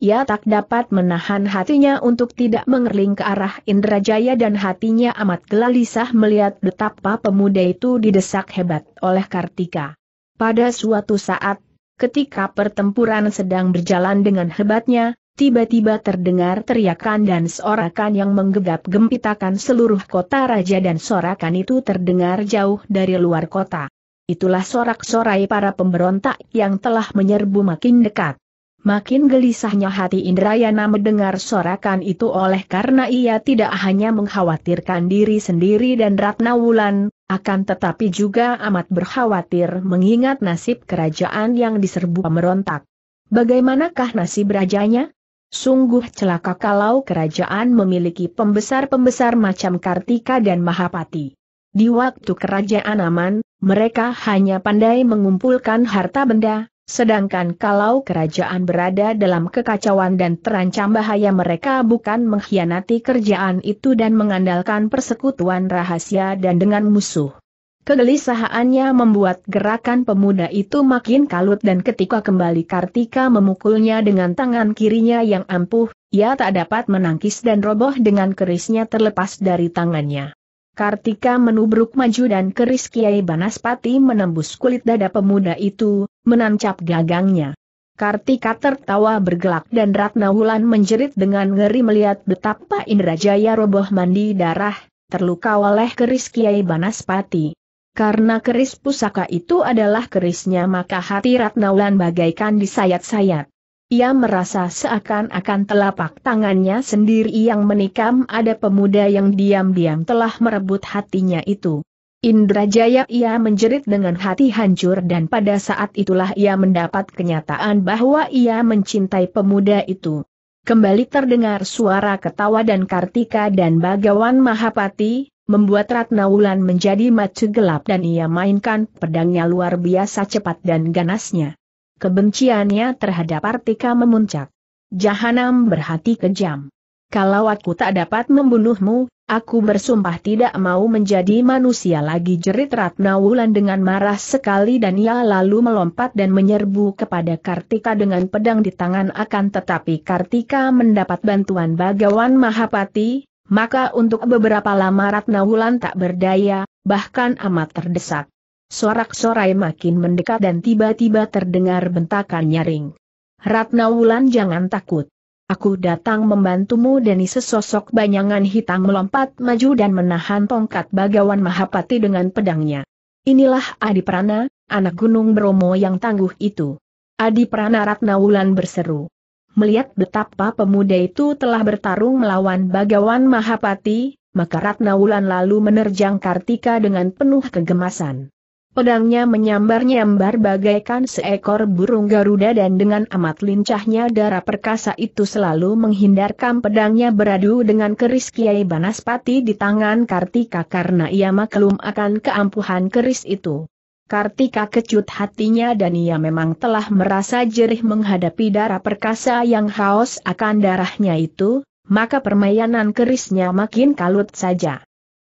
Ia tak dapat menahan hatinya untuk tidak mengerling ke arah Indrajaya dan hatinya amat gelisah melihat betapa pemuda itu didesak hebat oleh Kartika. Pada suatu saat Ketika pertempuran sedang berjalan dengan hebatnya, tiba-tiba terdengar teriakan dan sorakan yang menggegap gempitakan seluruh kota raja dan sorakan itu terdengar jauh dari luar kota. Itulah sorak-sorai para pemberontak yang telah menyerbu makin dekat. Makin gelisahnya hati Indrayana mendengar sorakan itu oleh karena ia tidak hanya mengkhawatirkan diri sendiri dan Ratna Wulan, akan tetapi juga amat berkhawatir mengingat nasib kerajaan yang diserbu merontak. Bagaimanakah nasib rajanya? Sungguh celaka kalau kerajaan memiliki pembesar-pembesar macam Kartika dan Mahapati. Di waktu kerajaan aman, mereka hanya pandai mengumpulkan harta benda, Sedangkan kalau kerajaan berada dalam kekacauan dan terancam bahaya mereka bukan mengkhianati kerjaan itu dan mengandalkan persekutuan rahasia dan dengan musuh. Kegelisahannya membuat gerakan pemuda itu makin kalut dan ketika kembali Kartika memukulnya dengan tangan kirinya yang ampuh, ia tak dapat menangkis dan roboh dengan kerisnya terlepas dari tangannya. Kartika menubruk maju dan keris Kiai Banaspati menembus kulit dada pemuda itu, menancap gagangnya. Kartika tertawa bergelak dan Ratna Wulan menjerit dengan ngeri melihat betapa Indrajaya roboh mandi darah, terluka oleh keris Kiai Banaspati. Karena keris pusaka itu adalah kerisnya maka hati Ratna Wulan bagaikan disayat-sayat. Ia merasa seakan-akan telapak tangannya sendiri yang menikam ada pemuda yang diam-diam telah merebut hatinya itu. Indrajaya ia menjerit dengan hati hancur dan pada saat itulah ia mendapat kenyataan bahwa ia mencintai pemuda itu. Kembali terdengar suara ketawa dan Kartika dan Bagawan Mahapati, membuat Ratna Wulan menjadi macu gelap dan ia mainkan pedangnya luar biasa cepat dan ganasnya. Kebenciannya terhadap Artika memuncak. Jahanam berhati kejam. Kalau aku tak dapat membunuhmu, aku bersumpah tidak mau menjadi manusia lagi jerit Ratna Wulan dengan marah sekali dan ia lalu melompat dan menyerbu kepada Kartika dengan pedang di tangan akan tetapi Kartika mendapat bantuan Bagawan Mahapati, maka untuk beberapa lama Ratna Wulan tak berdaya, bahkan amat terdesak. Sorak-sorai makin mendekat dan tiba-tiba terdengar bentakan nyaring. Ratna Wulan jangan takut. Aku datang membantumu Deni sesosok bayangan hitam melompat maju dan menahan tongkat bagawan Mahapati dengan pedangnya. Inilah Adi Prana, anak gunung Bromo yang tangguh itu. Adi Prana Ratna Wulan berseru. Melihat betapa pemuda itu telah bertarung melawan bagawan Mahapati, maka Ratna Wulan lalu menerjang Kartika dengan penuh kegemasan. Pedangnya menyambar-nyambar bagaikan seekor burung Garuda dan dengan amat lincahnya darah perkasa itu selalu menghindarkan pedangnya beradu dengan keris Kiai Banaspati di tangan Kartika karena ia maklum akan keampuhan keris itu. Kartika kecut hatinya dan ia memang telah merasa jerih menghadapi darah perkasa yang haus akan darahnya itu, maka permainan kerisnya makin kalut saja.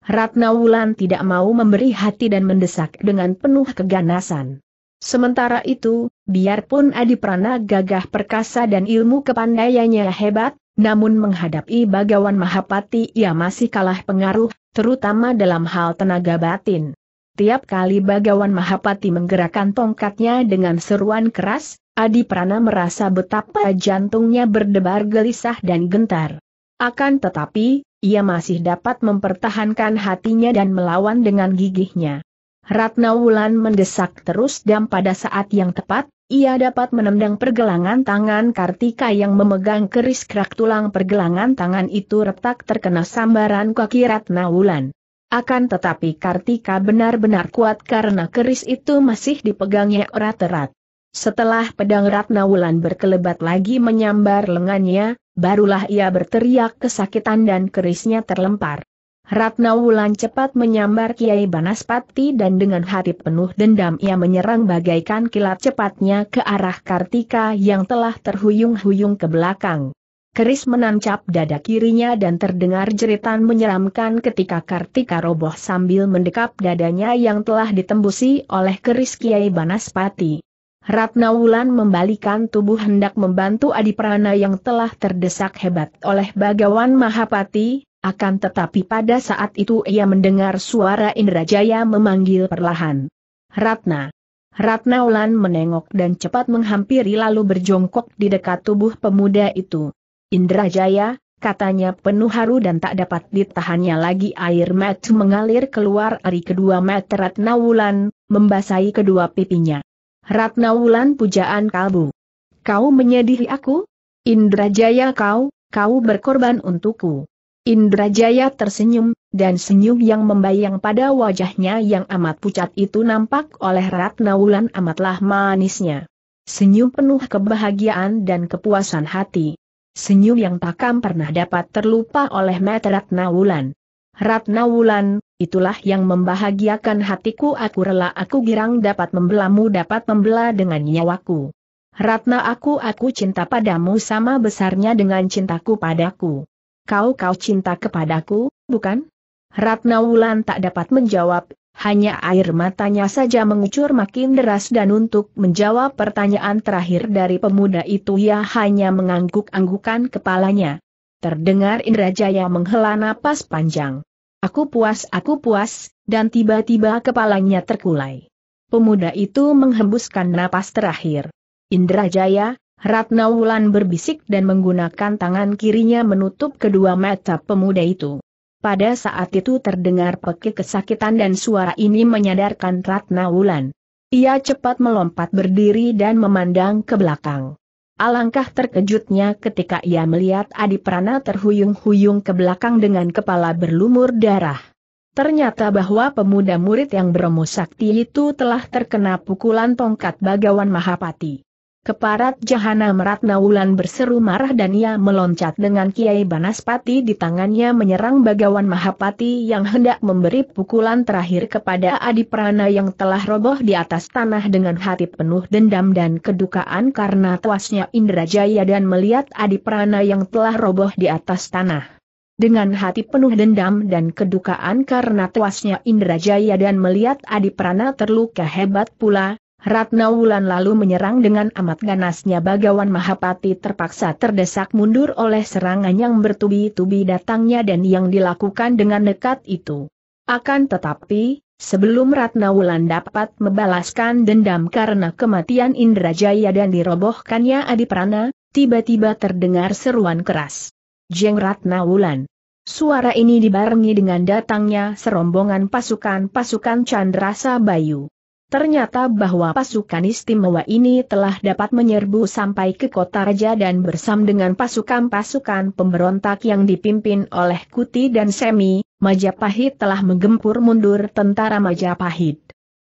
Ratna Wulan tidak mau memberi hati dan mendesak dengan penuh keganasan. Sementara itu, biarpun Adi Prana gagah perkasa dan ilmu kepandaiannya hebat, namun menghadapi Bagawan Mahapati ia masih kalah pengaruh, terutama dalam hal tenaga batin. Tiap kali Bagawan Mahapati menggerakkan tongkatnya dengan seruan keras, Adi Prana merasa betapa jantungnya berdebar gelisah dan gentar. Akan tetapi, ia masih dapat mempertahankan hatinya dan melawan dengan gigihnya. Ratna Wulan mendesak terus dan pada saat yang tepat, ia dapat menendang pergelangan tangan Kartika yang memegang keris kerak tulang pergelangan tangan itu retak terkena sambaran kaki Ratna Wulan. Akan tetapi Kartika benar-benar kuat karena keris itu masih dipegangnya erat-erat. Setelah pedang Ratna Wulan berkelebat lagi menyambar lengannya, barulah ia berteriak kesakitan dan kerisnya terlempar. Ratna Wulan cepat menyambar Kiai Banaspati dan dengan hati penuh dendam ia menyerang bagaikan kilat cepatnya ke arah Kartika yang telah terhuyung-huyung ke belakang. Keris menancap dada kirinya dan terdengar jeritan menyeramkan ketika Kartika roboh sambil mendekap dadanya yang telah ditembusi oleh keris Kiai Banaspati. Ratna Wulan membalikan tubuh hendak membantu Adi Prana yang telah terdesak hebat oleh Bagawan Mahapati, akan tetapi pada saat itu ia mendengar suara Indrajaya memanggil perlahan. Ratna. Ratna Wulan menengok dan cepat menghampiri lalu berjongkok di dekat tubuh pemuda itu. Indrajaya, katanya penuh haru dan tak dapat ditahannya lagi air mata mengalir keluar dari kedua mata Ratna Wulan, membasahi kedua pipinya. Ratna Wulan pujaan kalbu. Kau menyedihi aku? Indrajaya kau, kau berkorban untukku. Indrajaya tersenyum, dan senyum yang membayang pada wajahnya yang amat pucat itu nampak oleh Ratna Wulan amatlah manisnya. Senyum penuh kebahagiaan dan kepuasan hati. Senyum yang takkan pernah dapat terlupa oleh mata Ratna Wulan. Ratna Wulan, itulah yang membahagiakan hatiku aku rela aku girang dapat membelamu dapat membela dengan nyawaku. Ratna aku aku cinta padamu sama besarnya dengan cintaku padaku. Kau kau cinta kepadaku, bukan? Ratna Wulan tak dapat menjawab, hanya air matanya saja mengucur makin deras dan untuk menjawab pertanyaan terakhir dari pemuda itu ia hanya mengangguk-anggukan kepalanya. Terdengar Indrajaya menghela napas panjang. Aku puas, aku puas, dan tiba-tiba kepalanya terkulai. Pemuda itu menghembuskan napas terakhir. Indra Jaya, Ratna Wulan berbisik dan menggunakan tangan kirinya menutup kedua mata pemuda itu. Pada saat itu terdengar pekik kesakitan dan suara ini menyadarkan Ratna Wulan. Ia cepat melompat berdiri dan memandang ke belakang. Alangkah terkejutnya ketika ia melihat Adi Prana terhuyung-huyung ke belakang dengan kepala berlumur darah. Ternyata bahwa pemuda murid yang beromosakti itu telah terkena pukulan tongkat bagawan Mahapati. Keparat Jahana Ratna Wulan berseru marah dan ia meloncat dengan Kiai Banaspati di tangannya menyerang Bagawan Mahapati yang hendak memberi pukulan terakhir kepada Adi Prana yang telah roboh di atas tanah dengan hati penuh dendam dan kedukaan karena tuasnya Indrajaya dan melihat Adi Prana yang telah roboh di atas tanah. Dengan hati penuh dendam dan kedukaan karena tuasnya Indrajaya dan melihat Adi Prana terluka hebat pula, Ratna Wulan lalu menyerang dengan amat ganasnya Bagawan Mahapati terpaksa terdesak mundur oleh serangan yang bertubi-tubi datangnya dan yang dilakukan dengan nekat itu. Akan tetapi, sebelum Ratna Wulan dapat membalaskan dendam karena kematian Indrajaya dan dirobohkannya Adiprana, tiba-tiba terdengar seruan keras. Jeng Ratna Wulan. Suara ini dibarengi dengan datangnya serombongan pasukan-pasukan Chandrasa Bayu. Ternyata bahwa pasukan istimewa ini telah dapat menyerbu sampai ke kota raja dan bersam dengan pasukan-pasukan pemberontak yang dipimpin oleh Kuti dan Semi, Majapahit telah menggempur mundur tentara Majapahit.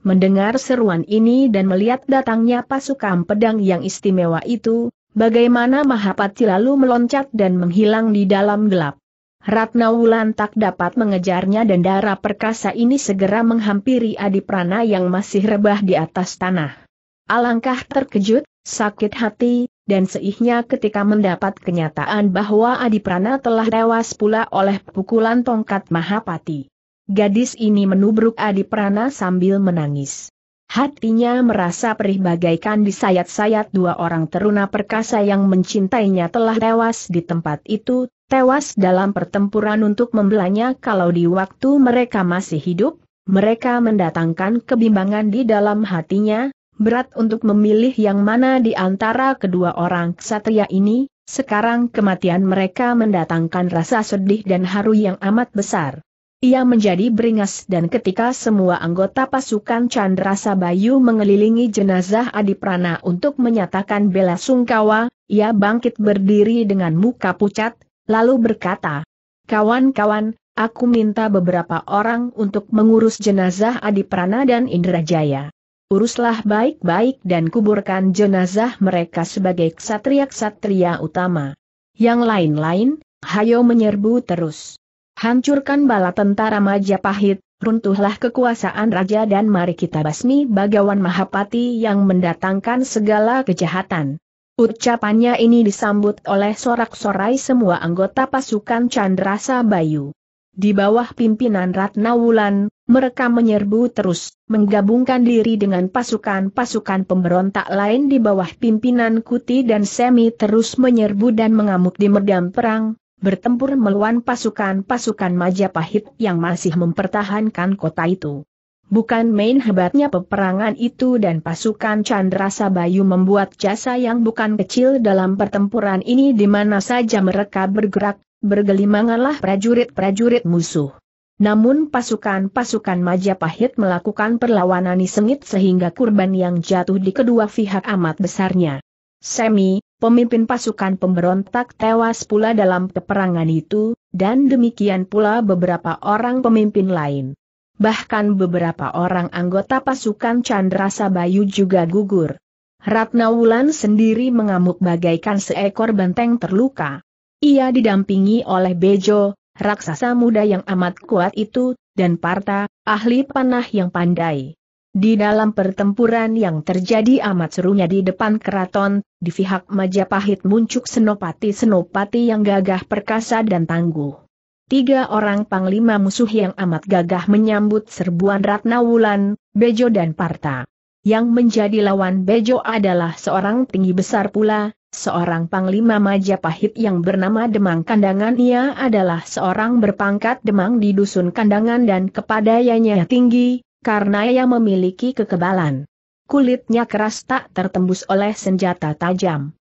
Mendengar seruan ini dan melihat datangnya pasukan pedang yang istimewa itu, bagaimana Mahapati lalu meloncat dan menghilang di dalam gelap. Ratna Wulan tak dapat mengejarnya dan darah perkasa ini segera menghampiri Adi Prana yang masih rebah di atas tanah. Alangkah terkejut, sakit hati, dan seihnya ketika mendapat kenyataan bahwa Adi Prana telah tewas pula oleh pukulan tongkat Mahapati. Gadis ini menubruk Adi Prana sambil menangis. Hatinya merasa perih bagaikan disayat-sayat dua orang teruna perkasa yang mencintainya telah tewas di tempat itu, tewas dalam pertempuran untuk membelanya kalau di waktu mereka masih hidup, mereka mendatangkan kebimbangan di dalam hatinya, berat untuk memilih yang mana di antara kedua orang ksatria ini, sekarang kematian mereka mendatangkan rasa sedih dan haru yang amat besar. Ia menjadi beringas dan ketika semua anggota pasukan Chandrasa Bayu mengelilingi jenazah Adi Prana untuk menyatakan bela sungkawa, ia bangkit berdiri dengan muka pucat, lalu berkata, Kawan-kawan, aku minta beberapa orang untuk mengurus jenazah Adi Prana dan Indrajaya. Uruslah baik-baik dan kuburkan jenazah mereka sebagai ksatria-ksatria utama. Yang lain-lain, hayo menyerbu terus. Hancurkan bala tentara Majapahit, runtuhlah kekuasaan raja dan mari kita basmi bagawan Mahapati yang mendatangkan segala kejahatan. Ucapannya ini disambut oleh sorak-sorai semua anggota pasukan Chandrasa Bayu. Di bawah pimpinan Ratna Wulan, mereka menyerbu terus, menggabungkan diri dengan pasukan-pasukan pemberontak lain di bawah pimpinan Kuti dan Semi terus menyerbu dan mengamuk di medan perang, bertempur melawan pasukan-pasukan Majapahit yang masih mempertahankan kota itu. Bukan main hebatnya peperangan itu dan pasukan Chandra Sabayu membuat jasa yang bukan kecil dalam pertempuran ini di mana saja mereka bergerak, bergelimanganlah prajurit-prajurit musuh. Namun pasukan-pasukan Majapahit melakukan perlawanan sengit sehingga kurban yang jatuh di kedua pihak amat besarnya. Semi, pemimpin pasukan pemberontak tewas pula dalam peperangan itu, dan demikian pula beberapa orang pemimpin lain bahkan beberapa orang anggota pasukan Chandra Sabayu juga gugur. Ratna Wulan sendiri mengamuk bagaikan seekor benteng terluka. Ia didampingi oleh Bejo, raksasa muda yang amat kuat itu, dan Parta, ahli panah yang pandai. Di dalam pertempuran yang terjadi amat serunya di depan keraton, di pihak Majapahit muncul senopati-senopati yang gagah perkasa dan tangguh. Tiga orang panglima musuh yang amat gagah menyambut serbuan Ratna Wulan, Bejo dan Parta. Yang menjadi lawan Bejo adalah seorang tinggi besar pula, seorang panglima Majapahit yang bernama Demang Kandangan. Ia adalah seorang berpangkat Demang di dusun Kandangan dan kepadayanya tinggi, karena ia memiliki kekebalan. Kulitnya keras tak tertembus oleh senjata tajam.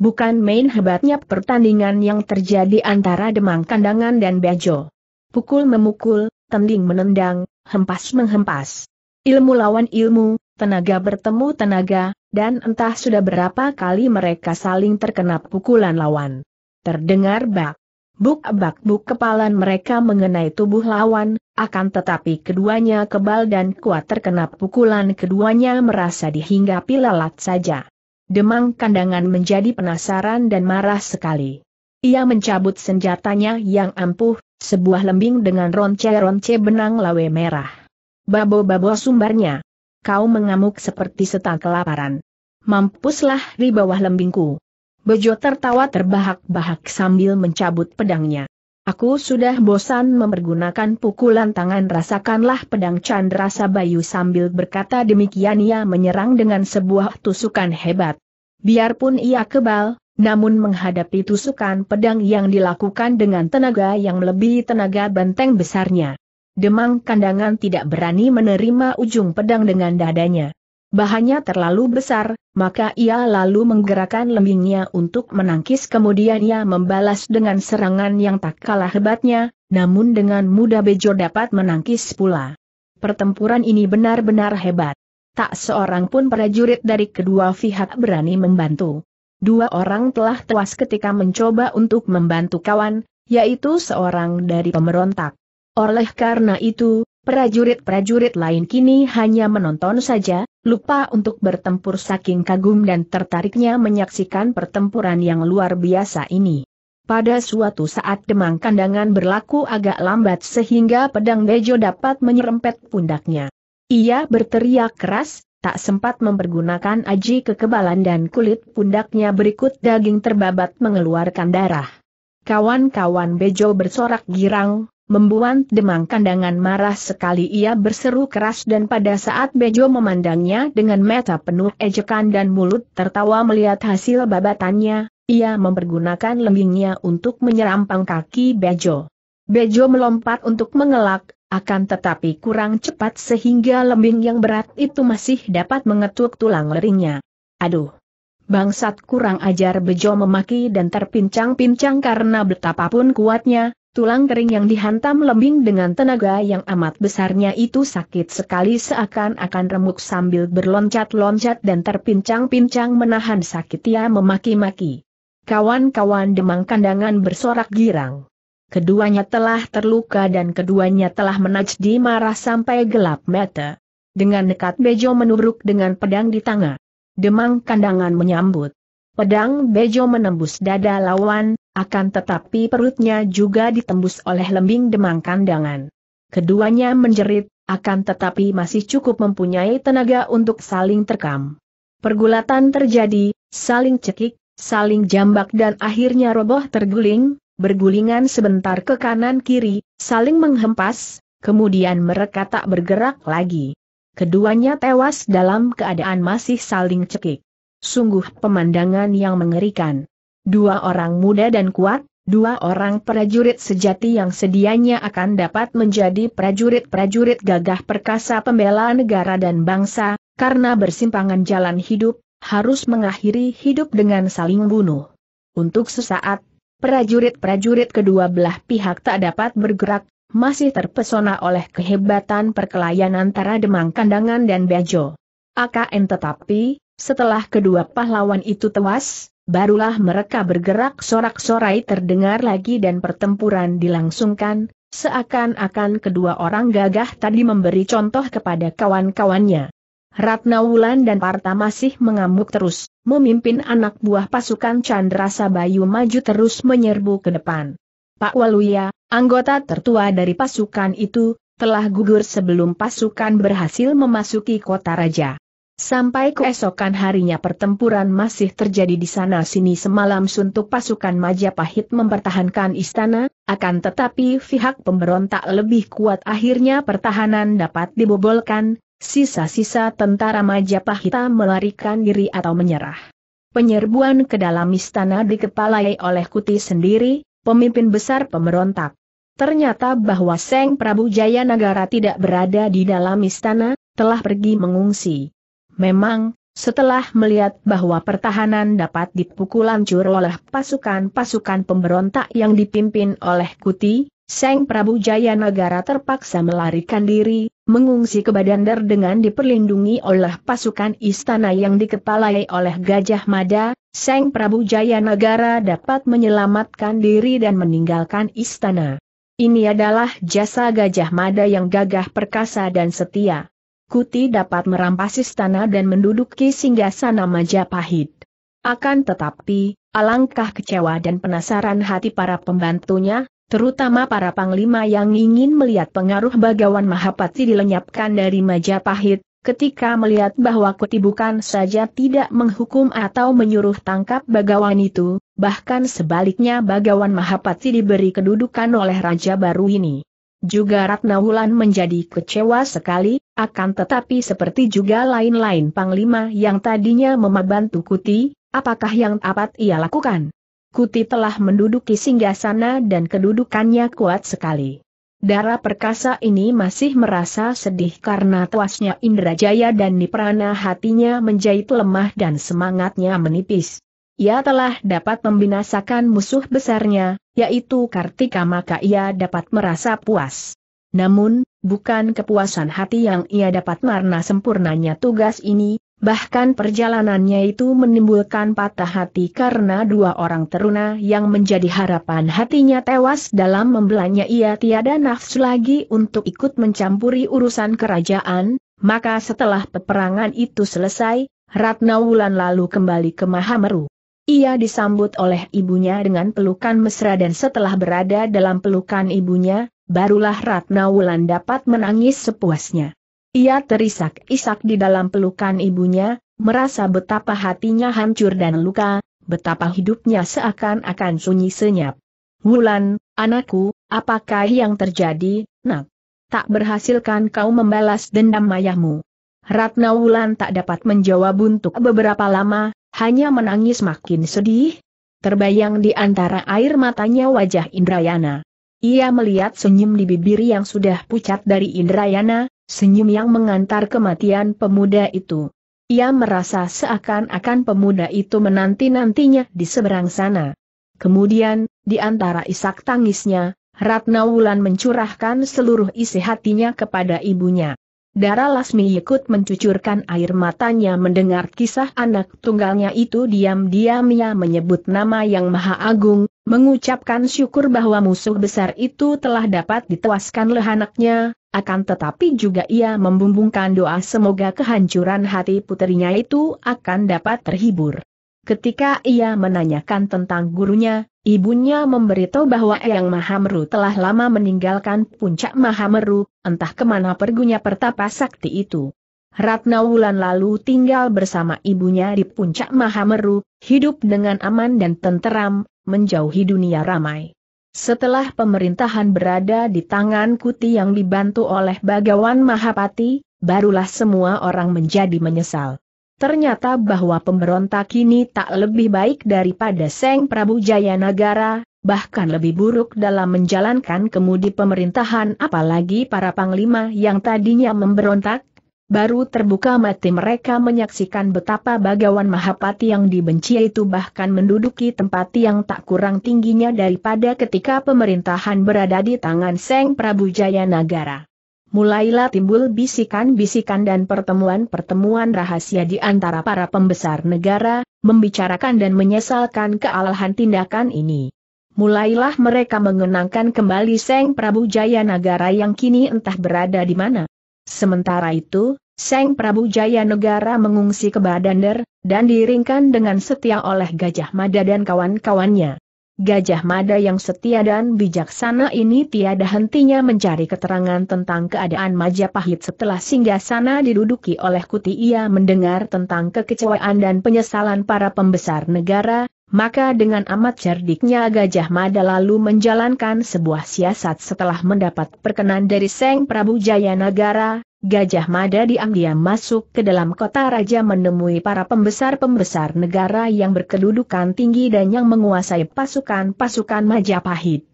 Bukan main hebatnya pertandingan yang terjadi antara Demang Kandangan dan Bejo. Pukul memukul, tending menendang, hempas menghempas. Ilmu lawan ilmu, tenaga bertemu tenaga, dan entah sudah berapa kali mereka saling terkena pukulan lawan. Terdengar bak. Buk bak buk kepalan mereka mengenai tubuh lawan, akan tetapi keduanya kebal dan kuat terkena pukulan keduanya merasa dihinggapi lalat saja. Demang kandangan menjadi penasaran dan marah sekali. Ia mencabut senjatanya yang ampuh, sebuah lembing dengan ronce-ronce benang lawe merah. Babo-babo sumbarnya. Kau mengamuk seperti setan kelaparan. Mampuslah di bawah lembingku. Bejo tertawa terbahak-bahak sambil mencabut pedangnya. Aku sudah bosan mempergunakan pukulan tangan rasakanlah pedang Chandra Sabayu sambil berkata demikian ia menyerang dengan sebuah tusukan hebat. Biarpun ia kebal, namun menghadapi tusukan pedang yang dilakukan dengan tenaga yang lebih tenaga benteng besarnya. Demang kandangan tidak berani menerima ujung pedang dengan dadanya. Bahannya terlalu besar, maka ia lalu menggerakkan lembingnya untuk menangkis kemudian ia membalas dengan serangan yang tak kalah hebatnya, namun dengan mudah Bejo dapat menangkis pula. Pertempuran ini benar-benar hebat. Tak seorang pun prajurit dari kedua pihak berani membantu. Dua orang telah tewas ketika mencoba untuk membantu kawan, yaitu seorang dari pemberontak. Oleh karena itu, Prajurit-prajurit lain kini hanya menonton saja, lupa untuk bertempur saking kagum dan tertariknya menyaksikan pertempuran yang luar biasa ini. Pada suatu saat demang kandangan berlaku agak lambat sehingga pedang Bejo dapat menyerempet pundaknya. Ia berteriak keras, tak sempat mempergunakan aji kekebalan dan kulit pundaknya berikut daging terbabat mengeluarkan darah. Kawan-kawan Bejo bersorak girang, membuat demang kandangan marah sekali ia berseru keras dan pada saat Bejo memandangnya dengan mata penuh ejekan dan mulut tertawa melihat hasil babatannya, ia mempergunakan lembingnya untuk menyerampang kaki Bejo. Bejo melompat untuk mengelak, akan tetapi kurang cepat sehingga lembing yang berat itu masih dapat mengetuk tulang leringnya. Aduh! Bangsat kurang ajar Bejo memaki dan terpincang-pincang karena betapapun kuatnya, Tulang kering yang dihantam lembing dengan tenaga yang amat besarnya itu sakit sekali seakan-akan remuk sambil berloncat-loncat dan terpincang-pincang menahan sakit ia memaki-maki. Kawan-kawan demang kandangan bersorak girang. Keduanya telah terluka dan keduanya telah menajdi marah sampai gelap mata. Dengan nekat Bejo menubruk dengan pedang di tangan. Demang kandangan menyambut. Pedang Bejo menembus dada lawan, akan tetapi perutnya juga ditembus oleh lembing demang kandangan. Keduanya menjerit, akan tetapi masih cukup mempunyai tenaga untuk saling terkam. Pergulatan terjadi, saling cekik, saling jambak dan akhirnya roboh terguling, bergulingan sebentar ke kanan kiri, saling menghempas, kemudian mereka tak bergerak lagi. Keduanya tewas dalam keadaan masih saling cekik. Sungguh pemandangan yang mengerikan dua orang muda dan kuat, dua orang prajurit sejati yang sedianya akan dapat menjadi prajurit-prajurit gagah perkasa pembela negara dan bangsa, karena bersimpangan jalan hidup, harus mengakhiri hidup dengan saling bunuh. Untuk sesaat, prajurit-prajurit kedua belah pihak tak dapat bergerak, masih terpesona oleh kehebatan perkelahian antara Demang Kandangan dan Bejo. AKN tetapi, setelah kedua pahlawan itu tewas, barulah mereka bergerak sorak-sorai terdengar lagi dan pertempuran dilangsungkan, seakan-akan kedua orang gagah tadi memberi contoh kepada kawan-kawannya. Ratna Wulan dan Parta masih mengamuk terus, memimpin anak buah pasukan Chandra Sabayu maju terus menyerbu ke depan. Pak Waluya, anggota tertua dari pasukan itu, telah gugur sebelum pasukan berhasil memasuki kota raja. Sampai keesokan harinya pertempuran masih terjadi di sana-sini semalam suntuk pasukan Majapahit mempertahankan istana, akan tetapi pihak pemberontak lebih kuat akhirnya pertahanan dapat dibobolkan, sisa-sisa tentara Majapahit melarikan diri atau menyerah. Penyerbuan ke dalam istana dikepalai oleh Kuti sendiri, pemimpin besar pemberontak. Ternyata bahwa Seng Prabu Jaya Nagara tidak berada di dalam istana, telah pergi mengungsi. Memang, setelah melihat bahwa pertahanan dapat dipukul hancur oleh pasukan-pasukan pemberontak yang dipimpin oleh Kuti, Seng Prabu Jayanagara terpaksa melarikan diri, mengungsi ke Badandar dengan diperlindungi oleh pasukan istana yang dikepalai oleh Gajah Mada, Seng Prabu Jayanagara dapat menyelamatkan diri dan meninggalkan istana. Ini adalah jasa Gajah Mada yang gagah perkasa dan setia. Kuti dapat merampas istana dan menduduki singgasana Majapahit. Akan tetapi, alangkah kecewa dan penasaran hati para pembantunya, terutama para panglima yang ingin melihat pengaruh Bagawan Mahapati dilenyapkan dari Majapahit, ketika melihat bahwa Kuti bukan saja tidak menghukum atau menyuruh tangkap Bagawan itu, bahkan sebaliknya Bagawan Mahapati diberi kedudukan oleh Raja baru ini. Juga Ratna Wulan menjadi kecewa sekali, akan tetapi seperti juga lain-lain panglima yang tadinya membantu Kuti, apakah yang dapat ia lakukan? Kuti telah menduduki singgasana dan kedudukannya kuat sekali. Darah perkasa ini masih merasa sedih karena tuasnya Indrajaya dan Niprana hatinya menjahit lemah dan semangatnya menipis. Ia telah dapat membinasakan musuh besarnya, yaitu Kartika maka ia dapat merasa puas. Namun, bukan kepuasan hati yang ia dapat karena sempurnanya tugas ini, bahkan perjalanannya itu menimbulkan patah hati karena dua orang teruna yang menjadi harapan hatinya tewas dalam membelanya ia tiada nafsu lagi untuk ikut mencampuri urusan kerajaan, maka setelah peperangan itu selesai, Ratna Wulan lalu kembali ke Mahameru. Ia disambut oleh ibunya dengan pelukan mesra dan setelah berada dalam pelukan ibunya, barulah Ratna Wulan dapat menangis sepuasnya. Ia terisak-isak di dalam pelukan ibunya, merasa betapa hatinya hancur dan luka, betapa hidupnya seakan-akan sunyi senyap. Wulan, anakku, apakah yang terjadi, nak? Tak berhasilkan kau membalas dendam ayahmu. Ratna Wulan tak dapat menjawab untuk beberapa lama, hanya menangis makin sedih. Terbayang di antara air matanya wajah Indrayana. Ia melihat senyum di bibir yang sudah pucat dari Indrayana, senyum yang mengantar kematian pemuda itu. Ia merasa seakan-akan pemuda itu menanti-nantinya di seberang sana. Kemudian, di antara isak tangisnya, Ratna Wulan mencurahkan seluruh isi hatinya kepada ibunya. Dara Lasmi ikut mencucurkan air matanya mendengar kisah anak tunggalnya itu diam-diam ia menyebut nama yang maha agung, mengucapkan syukur bahwa musuh besar itu telah dapat ditewaskan lehanaknya, akan tetapi juga ia membumbungkan doa semoga kehancuran hati puterinya itu akan dapat terhibur. Ketika ia menanyakan tentang gurunya, ibunya memberitahu bahwa Eyang Mahameru telah lama meninggalkan puncak Mahameru, entah kemana pergunya pertapa sakti itu. Ratna Wulan lalu tinggal bersama ibunya di puncak Mahameru, hidup dengan aman dan tenteram, menjauhi dunia ramai. Setelah pemerintahan berada di tangan Kuti yang dibantu oleh Bagawan Mahapati, barulah semua orang menjadi menyesal. Ternyata bahwa pemberontak ini tak lebih baik daripada Seng Prabu Jayanagara, bahkan lebih buruk dalam menjalankan kemudi pemerintahan apalagi para panglima yang tadinya memberontak, baru terbuka mati mereka menyaksikan betapa Bagawan Mahapati yang dibenci itu bahkan menduduki tempat yang tak kurang tingginya daripada ketika pemerintahan berada di tangan Seng Prabu Jayanagara. Mulailah timbul bisikan-bisikan dan pertemuan-pertemuan rahasia di antara para pembesar negara, membicarakan dan menyesalkan kealahan tindakan ini. Mulailah mereka mengenangkan kembali Seng Prabu Jayanagara yang kini entah berada di mana. Sementara itu, Seng Prabu Jaya Negara mengungsi ke Badander, dan diringkan dengan setia oleh Gajah Mada dan kawan-kawannya. Gajah Mada yang setia dan bijaksana ini tiada hentinya mencari keterangan tentang keadaan Majapahit setelah singgasana diduduki oleh Kuti ia mendengar tentang kekecewaan dan penyesalan para pembesar negara, maka dengan amat cerdiknya Gajah Mada lalu menjalankan sebuah siasat setelah mendapat perkenan dari Seng Prabu Jayanagara, Gajah Mada diam-diam masuk ke dalam kota raja menemui para pembesar-pembesar negara yang berkedudukan tinggi dan yang menguasai pasukan-pasukan Majapahit.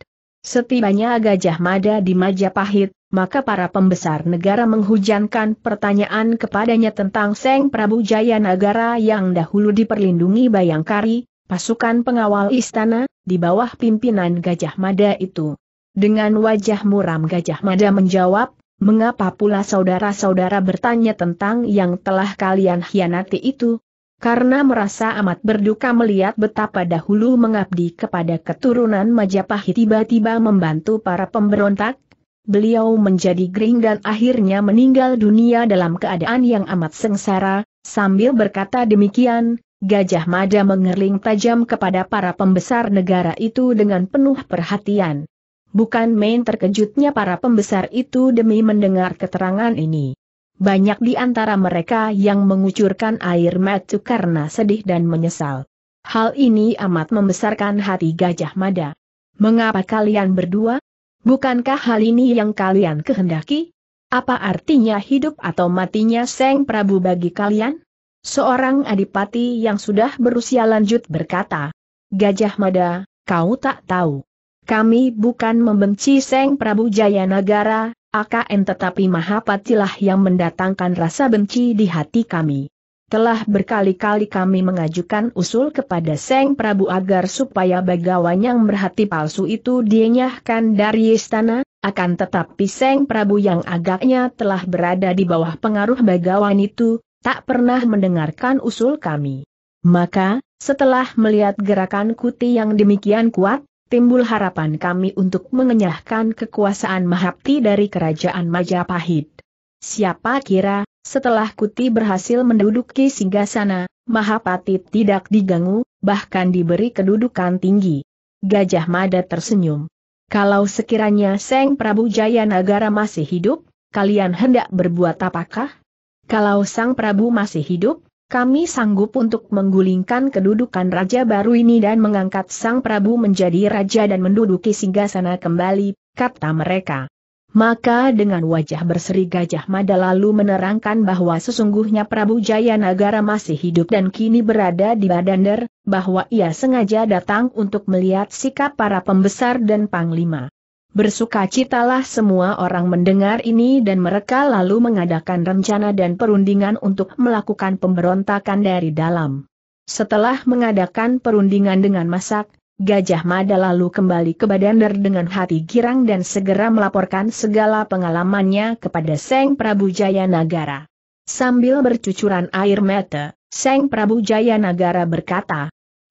Setibanya Gajah Mada di Majapahit, maka para pembesar negara menghujankan pertanyaan kepadanya tentang Seng Prabu Jayanagara yang dahulu diperlindungi Bayangkari, pasukan pengawal istana, di bawah pimpinan Gajah Mada itu. Dengan wajah muram Gajah Mada menjawab, Mengapa pula saudara-saudara bertanya tentang yang telah kalian hianati itu? Karena merasa amat berduka melihat betapa dahulu mengabdi kepada keturunan Majapahit tiba-tiba membantu para pemberontak, beliau menjadi gering dan akhirnya meninggal dunia dalam keadaan yang amat sengsara, sambil berkata demikian, Gajah Mada mengerling tajam kepada para pembesar negara itu dengan penuh perhatian. Bukan main terkejutnya para pembesar itu demi mendengar keterangan ini. Banyak di antara mereka yang mengucurkan air mata karena sedih dan menyesal. Hal ini amat membesarkan hati Gajah Mada. Mengapa kalian berdua? Bukankah hal ini yang kalian kehendaki? Apa artinya hidup atau matinya Seng Prabu bagi kalian? Seorang adipati yang sudah berusia lanjut berkata, Gajah Mada, kau tak tahu. Kami bukan membenci Seng Prabu Jayanagara, AKN tetapi Mahapatilah yang mendatangkan rasa benci di hati kami. Telah berkali-kali kami mengajukan usul kepada Seng Prabu agar supaya bagawan yang berhati palsu itu dienyahkan dari istana, akan tetapi Seng Prabu yang agaknya telah berada di bawah pengaruh bagawan itu, tak pernah mendengarkan usul kami. Maka, setelah melihat gerakan kuti yang demikian kuat, timbul harapan kami untuk mengenyahkan kekuasaan Mahapti dari kerajaan Majapahit. Siapa kira, setelah Kuti berhasil menduduki singgasana, Mahapati tidak diganggu, bahkan diberi kedudukan tinggi. Gajah Mada tersenyum. Kalau sekiranya Seng Prabu Jayanagara masih hidup, kalian hendak berbuat apakah? Kalau Sang Prabu masih hidup, kami sanggup untuk menggulingkan kedudukan raja baru ini dan mengangkat sang Prabu menjadi raja dan menduduki singgasana kembali, kata mereka. Maka dengan wajah berseri Gajah Mada lalu menerangkan bahwa sesungguhnya Prabu Jayanagara masih hidup dan kini berada di Badander, bahwa ia sengaja datang untuk melihat sikap para pembesar dan panglima. Bersukacitalah semua orang mendengar ini dan mereka lalu mengadakan rencana dan perundingan untuk melakukan pemberontakan dari dalam. Setelah mengadakan perundingan dengan masak, Gajah Mada lalu kembali ke Badandar dengan hati girang dan segera melaporkan segala pengalamannya kepada Seng Prabu Jayanagara. Sambil bercucuran air mata, Seng Prabu Jayanagara berkata,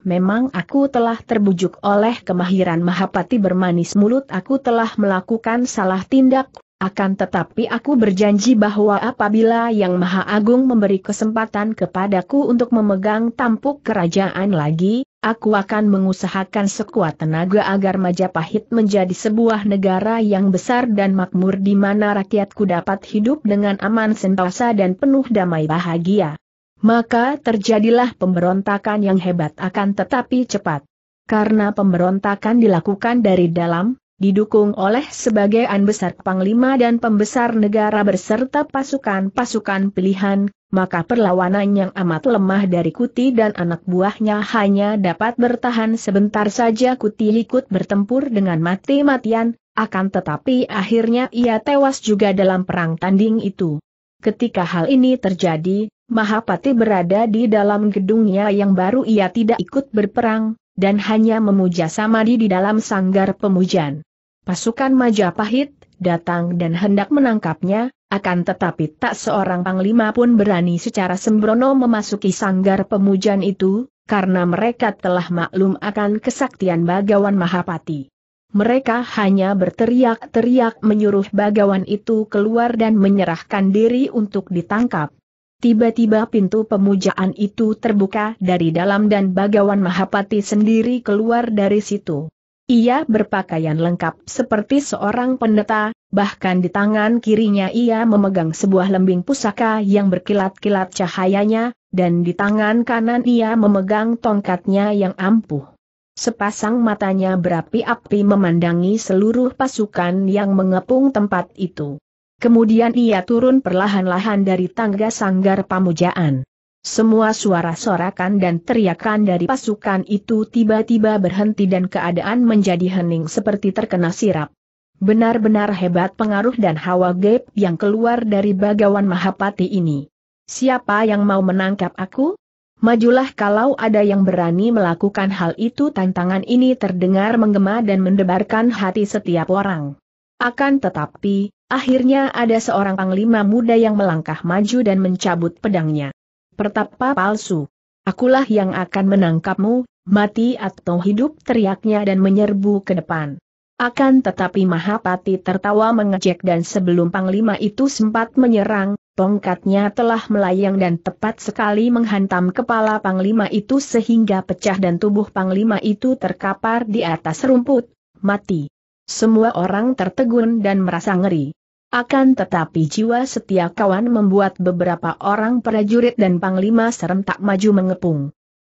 Memang aku telah terbujuk oleh kemahiran Mahapati bermanis mulut aku telah melakukan salah tindak, akan tetapi aku berjanji bahwa apabila Yang Maha Agung memberi kesempatan kepadaku untuk memegang tampuk kerajaan lagi, aku akan mengusahakan sekuat tenaga agar Majapahit menjadi sebuah negara yang besar dan makmur di mana rakyatku dapat hidup dengan aman sentosa dan penuh damai bahagia. Maka terjadilah pemberontakan yang hebat akan tetapi cepat. Karena pemberontakan dilakukan dari dalam, didukung oleh sebagian besar panglima dan pembesar negara berserta pasukan-pasukan pilihan, maka perlawanan yang amat lemah dari Kuti dan anak buahnya hanya dapat bertahan sebentar saja Kuti ikut bertempur dengan mati-matian, akan tetapi akhirnya ia tewas juga dalam perang tanding itu. Ketika hal ini terjadi, Mahapati berada di dalam gedungnya yang baru ia tidak ikut berperang, dan hanya memuja Samadi di dalam sanggar pemujan. Pasukan Majapahit, datang dan hendak menangkapnya, akan tetapi tak seorang panglima pun berani secara sembrono memasuki sanggar pemujan itu, karena mereka telah maklum akan kesaktian Bagawan Mahapati. Mereka hanya berteriak-teriak menyuruh Bagawan itu keluar dan menyerahkan diri untuk ditangkap. Tiba-tiba pintu pemujaan itu terbuka dari dalam dan Bagawan Mahapati sendiri keluar dari situ. Ia berpakaian lengkap seperti seorang pendeta, bahkan di tangan kirinya ia memegang sebuah lembing pusaka yang berkilat-kilat cahayanya, dan di tangan kanan ia memegang tongkatnya yang ampuh. Sepasang matanya berapi-api memandangi seluruh pasukan yang mengepung tempat itu. Kemudian ia turun perlahan-lahan dari tangga sanggar pamujaan. Semua suara sorakan dan teriakan dari pasukan itu tiba-tiba berhenti dan keadaan menjadi hening seperti terkena sirap. Benar-benar hebat pengaruh dan hawa gaib yang keluar dari bagawan Mahapati ini. Siapa yang mau menangkap aku? Majulah kalau ada yang berani melakukan hal itu tantangan ini terdengar menggema dan mendebarkan hati setiap orang. Akan tetapi, Akhirnya ada seorang panglima muda yang melangkah maju dan mencabut pedangnya. Pertapa palsu. Akulah yang akan menangkapmu, mati atau hidup teriaknya dan menyerbu ke depan. Akan tetapi Mahapati tertawa mengejek dan sebelum Panglima itu sempat menyerang, tongkatnya telah melayang dan tepat sekali menghantam kepala Panglima itu sehingga pecah dan tubuh Panglima itu terkapar di atas rumput, mati. Semua orang tertegun dan merasa ngeri. Akan tetapi jiwa setia kawan membuat beberapa orang prajurit dan panglima serentak maju mengepung.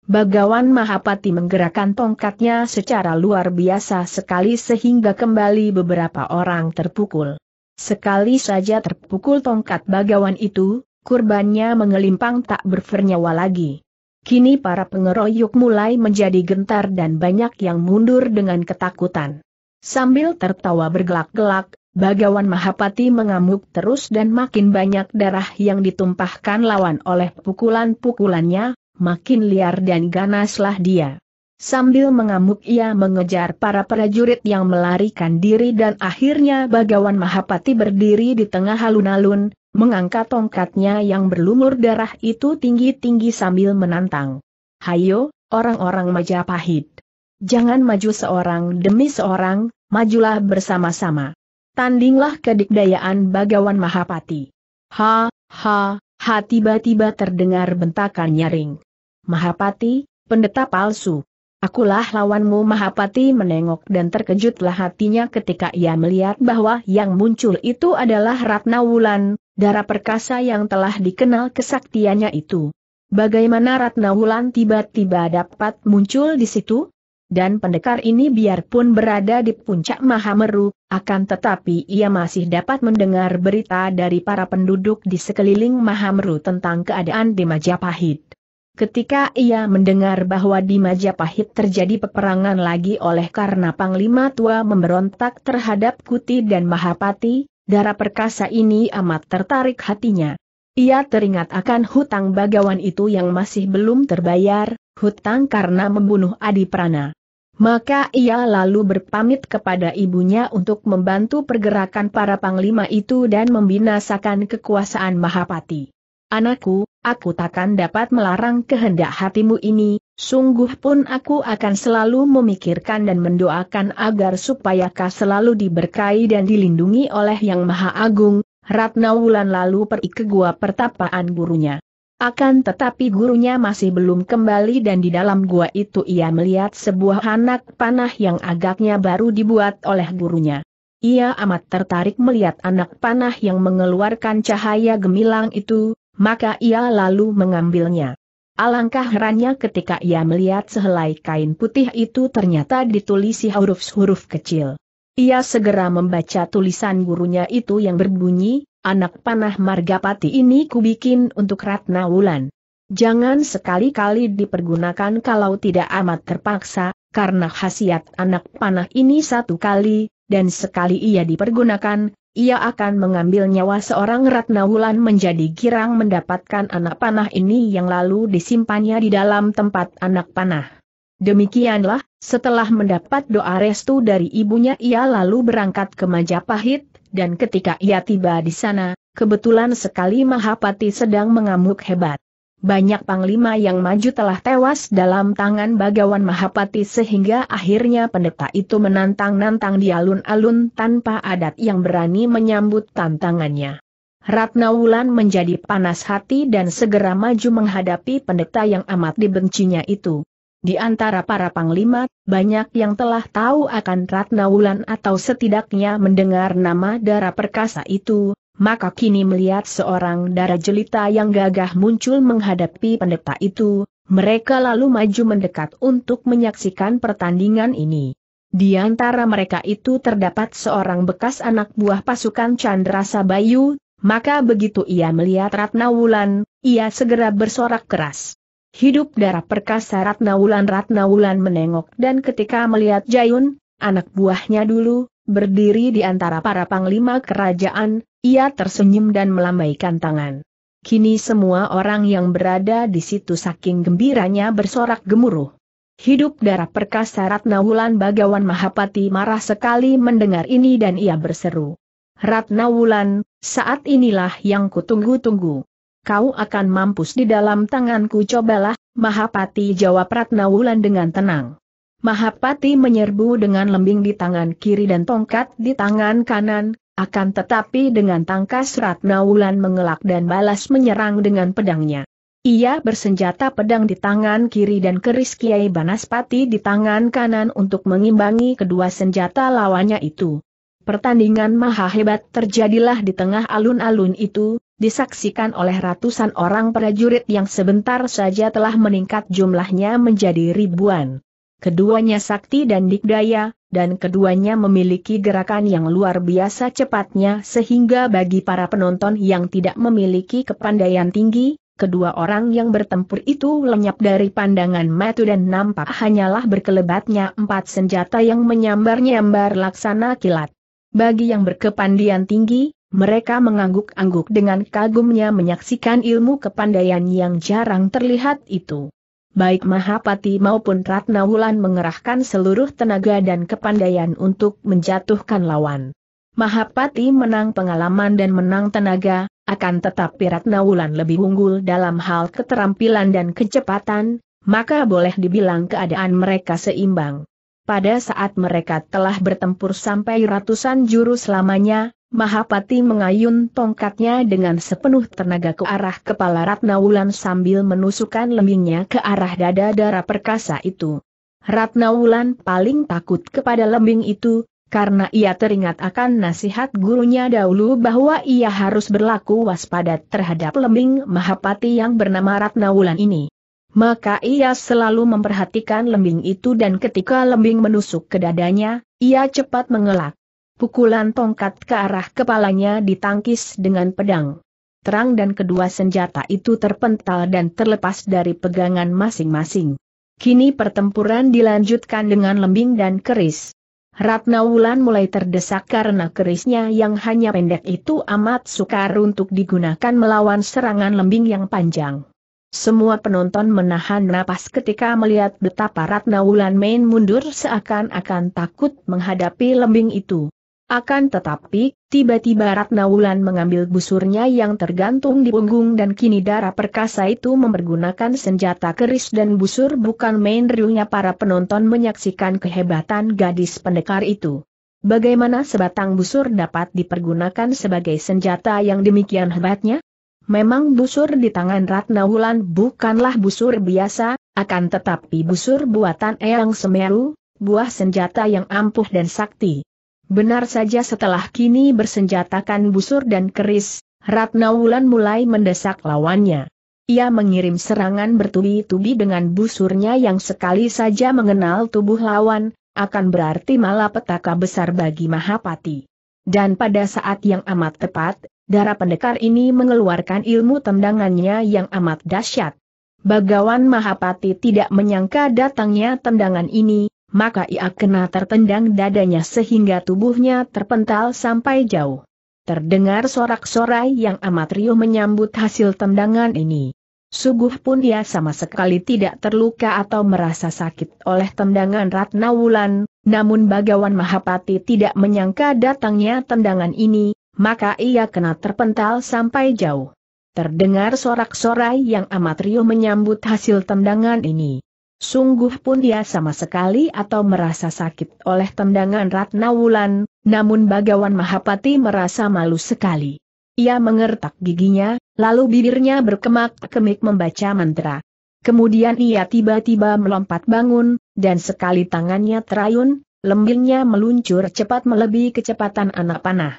Bagawan Mahapati menggerakkan tongkatnya secara luar biasa sekali sehingga kembali beberapa orang terpukul. Sekali saja terpukul tongkat bagawan itu, kurbannya mengelimpang tak bernyawa lagi. Kini para pengeroyok mulai menjadi gentar dan banyak yang mundur dengan ketakutan. Sambil tertawa bergelak-gelak, Bagawan Mahapati mengamuk terus dan makin banyak darah yang ditumpahkan lawan oleh pukulan-pukulannya, makin liar dan ganaslah dia. Sambil mengamuk ia mengejar para prajurit yang melarikan diri dan akhirnya Bagawan Mahapati berdiri di tengah halun halun mengangkat tongkatnya yang berlumur darah itu tinggi-tinggi sambil menantang. Hayo, orang-orang Majapahit. Jangan maju seorang demi seorang, majulah bersama-sama. Tandinglah kedikdayaan bagawan Mahapati. Ha, ha, ha tiba-tiba terdengar bentakan nyaring. Mahapati, pendeta palsu. Akulah lawanmu Mahapati menengok dan terkejutlah hatinya ketika ia melihat bahwa yang muncul itu adalah Ratna Wulan, darah perkasa yang telah dikenal kesaktiannya itu. Bagaimana Ratna Wulan tiba-tiba dapat muncul di situ? dan pendekar ini biarpun berada di puncak Mahameru, akan tetapi ia masih dapat mendengar berita dari para penduduk di sekeliling Mahameru tentang keadaan di Majapahit. Ketika ia mendengar bahwa di Majapahit terjadi peperangan lagi oleh karena Panglima Tua memberontak terhadap Kuti dan Mahapati, darah perkasa ini amat tertarik hatinya. Ia teringat akan hutang bagawan itu yang masih belum terbayar, hutang karena membunuh Adi Prana. Maka ia lalu berpamit kepada ibunya untuk membantu pergerakan para panglima itu dan membinasakan kekuasaan Mahapati. Anakku, aku takkan dapat melarang kehendak hatimu ini, sungguh pun aku akan selalu memikirkan dan mendoakan agar supaya kau selalu diberkahi dan dilindungi oleh Yang Maha Agung, Ratna Wulan lalu pergi ke gua pertapaan gurunya. Akan tetapi gurunya masih belum kembali dan di dalam gua itu ia melihat sebuah anak panah yang agaknya baru dibuat oleh gurunya. Ia amat tertarik melihat anak panah yang mengeluarkan cahaya gemilang itu, maka ia lalu mengambilnya. Alangkah herannya ketika ia melihat sehelai kain putih itu ternyata ditulisi huruf-huruf kecil. Ia segera membaca tulisan gurunya itu yang berbunyi, Anak panah Margapati ini kubikin untuk Ratna Wulan. Jangan sekali-kali dipergunakan kalau tidak amat terpaksa, karena khasiat anak panah ini satu kali, dan sekali ia dipergunakan, ia akan mengambil nyawa seorang Ratna Wulan menjadi girang mendapatkan anak panah ini yang lalu disimpannya di dalam tempat anak panah. Demikianlah, setelah mendapat doa restu dari ibunya ia lalu berangkat ke Majapahit, dan ketika ia tiba di sana, kebetulan sekali Mahapati sedang mengamuk hebat. Banyak panglima yang maju telah tewas dalam tangan bagawan Mahapati sehingga akhirnya pendeta itu menantang-nantang di alun-alun tanpa adat yang berani menyambut tantangannya. Ratna Wulan menjadi panas hati dan segera maju menghadapi pendeta yang amat dibencinya itu. Di antara para panglima, banyak yang telah tahu akan Ratna Wulan atau setidaknya mendengar nama darah perkasa itu, maka kini melihat seorang darah jelita yang gagah muncul menghadapi pendeta itu, mereka lalu maju mendekat untuk menyaksikan pertandingan ini. Di antara mereka itu terdapat seorang bekas anak buah pasukan Chandrasa Bayu, maka begitu ia melihat Ratna Wulan, ia segera bersorak keras. Hidup darah perkasa Ratna Wulan Ratna Wulan menengok dan ketika melihat Jayun, anak buahnya dulu, berdiri di antara para panglima kerajaan, ia tersenyum dan melambaikan tangan. Kini semua orang yang berada di situ saking gembiranya bersorak gemuruh. Hidup darah perkasa Ratna Wulan Bagawan Mahapati marah sekali mendengar ini dan ia berseru. Ratna Wulan, saat inilah yang kutunggu-tunggu kau akan mampus di dalam tanganku cobalah, Mahapati jawab Ratna Wulan dengan tenang. Mahapati menyerbu dengan lembing di tangan kiri dan tongkat di tangan kanan, akan tetapi dengan tangkas Ratna Wulan mengelak dan balas menyerang dengan pedangnya. Ia bersenjata pedang di tangan kiri dan keris Kiai Banaspati di tangan kanan untuk mengimbangi kedua senjata lawannya itu. Pertandingan maha hebat terjadilah di tengah alun-alun itu, disaksikan oleh ratusan orang prajurit yang sebentar saja telah meningkat jumlahnya menjadi ribuan. Keduanya sakti dan dikdaya, dan keduanya memiliki gerakan yang luar biasa cepatnya sehingga bagi para penonton yang tidak memiliki kepandaian tinggi, kedua orang yang bertempur itu lenyap dari pandangan mata dan nampak hanyalah berkelebatnya empat senjata yang menyambar-nyambar laksana kilat. Bagi yang berkepandian tinggi, mereka mengangguk-angguk dengan kagumnya menyaksikan ilmu kepandaian yang jarang terlihat itu. Baik Mahapati maupun Ratna Wulan mengerahkan seluruh tenaga dan kepandaian untuk menjatuhkan lawan. Mahapati menang pengalaman dan menang tenaga, akan tetapi Ratna Wulan lebih unggul dalam hal keterampilan dan kecepatan, maka boleh dibilang keadaan mereka seimbang. Pada saat mereka telah bertempur sampai ratusan jurus lamanya. Mahapati mengayun tongkatnya dengan sepenuh tenaga ke arah kepala Ratna Wulan sambil menusukkan lembingnya ke arah dada darah perkasa itu. Ratna Wulan paling takut kepada lembing itu, karena ia teringat akan nasihat gurunya dahulu bahwa ia harus berlaku waspada terhadap lembing Mahapati yang bernama Ratna Wulan ini. Maka ia selalu memperhatikan lembing itu dan ketika lembing menusuk ke dadanya, ia cepat mengelak. Pukulan tongkat ke arah kepalanya ditangkis dengan pedang. Terang dan kedua senjata itu terpental dan terlepas dari pegangan masing-masing. Kini pertempuran dilanjutkan dengan lembing dan keris. Ratna Wulan mulai terdesak karena kerisnya yang hanya pendek itu amat sukar untuk digunakan melawan serangan lembing yang panjang. Semua penonton menahan napas ketika melihat betapa Ratna Wulan main mundur seakan-akan takut menghadapi lembing itu. Akan tetapi, tiba-tiba Ratna Wulan mengambil busurnya yang tergantung di punggung dan kini darah perkasa itu mempergunakan senjata keris dan busur bukan main riuhnya para penonton menyaksikan kehebatan gadis pendekar itu. Bagaimana sebatang busur dapat dipergunakan sebagai senjata yang demikian hebatnya? Memang busur di tangan Ratna Wulan bukanlah busur biasa, akan tetapi busur buatan Eyang Semeru, buah senjata yang ampuh dan sakti. Benar saja setelah kini bersenjatakan busur dan keris, Ratna Wulan mulai mendesak lawannya. Ia mengirim serangan bertubi-tubi dengan busurnya yang sekali saja mengenal tubuh lawan, akan berarti malapetaka besar bagi Mahapati. Dan pada saat yang amat tepat, darah pendekar ini mengeluarkan ilmu tendangannya yang amat dahsyat. Bagawan Mahapati tidak menyangka datangnya tendangan ini, maka ia kena tertendang dadanya sehingga tubuhnya terpental sampai jauh. Terdengar sorak-sorai yang amat riuh menyambut hasil tendangan ini. Suguh pun dia sama sekali tidak terluka atau merasa sakit oleh tendangan Ratna Wulan, namun Bagawan Mahapati tidak menyangka datangnya tendangan ini, maka ia kena terpental sampai jauh. Terdengar sorak-sorai yang amat riuh menyambut hasil tendangan ini. Sungguh pun dia sama sekali atau merasa sakit oleh tendangan Ratna Wulan, namun Bagawan Mahapati merasa malu sekali. Ia mengertak giginya, lalu bibirnya berkemak-kemik membaca mantra. Kemudian ia tiba-tiba melompat bangun, dan sekali tangannya terayun, lembingnya meluncur cepat melebihi kecepatan anak panah.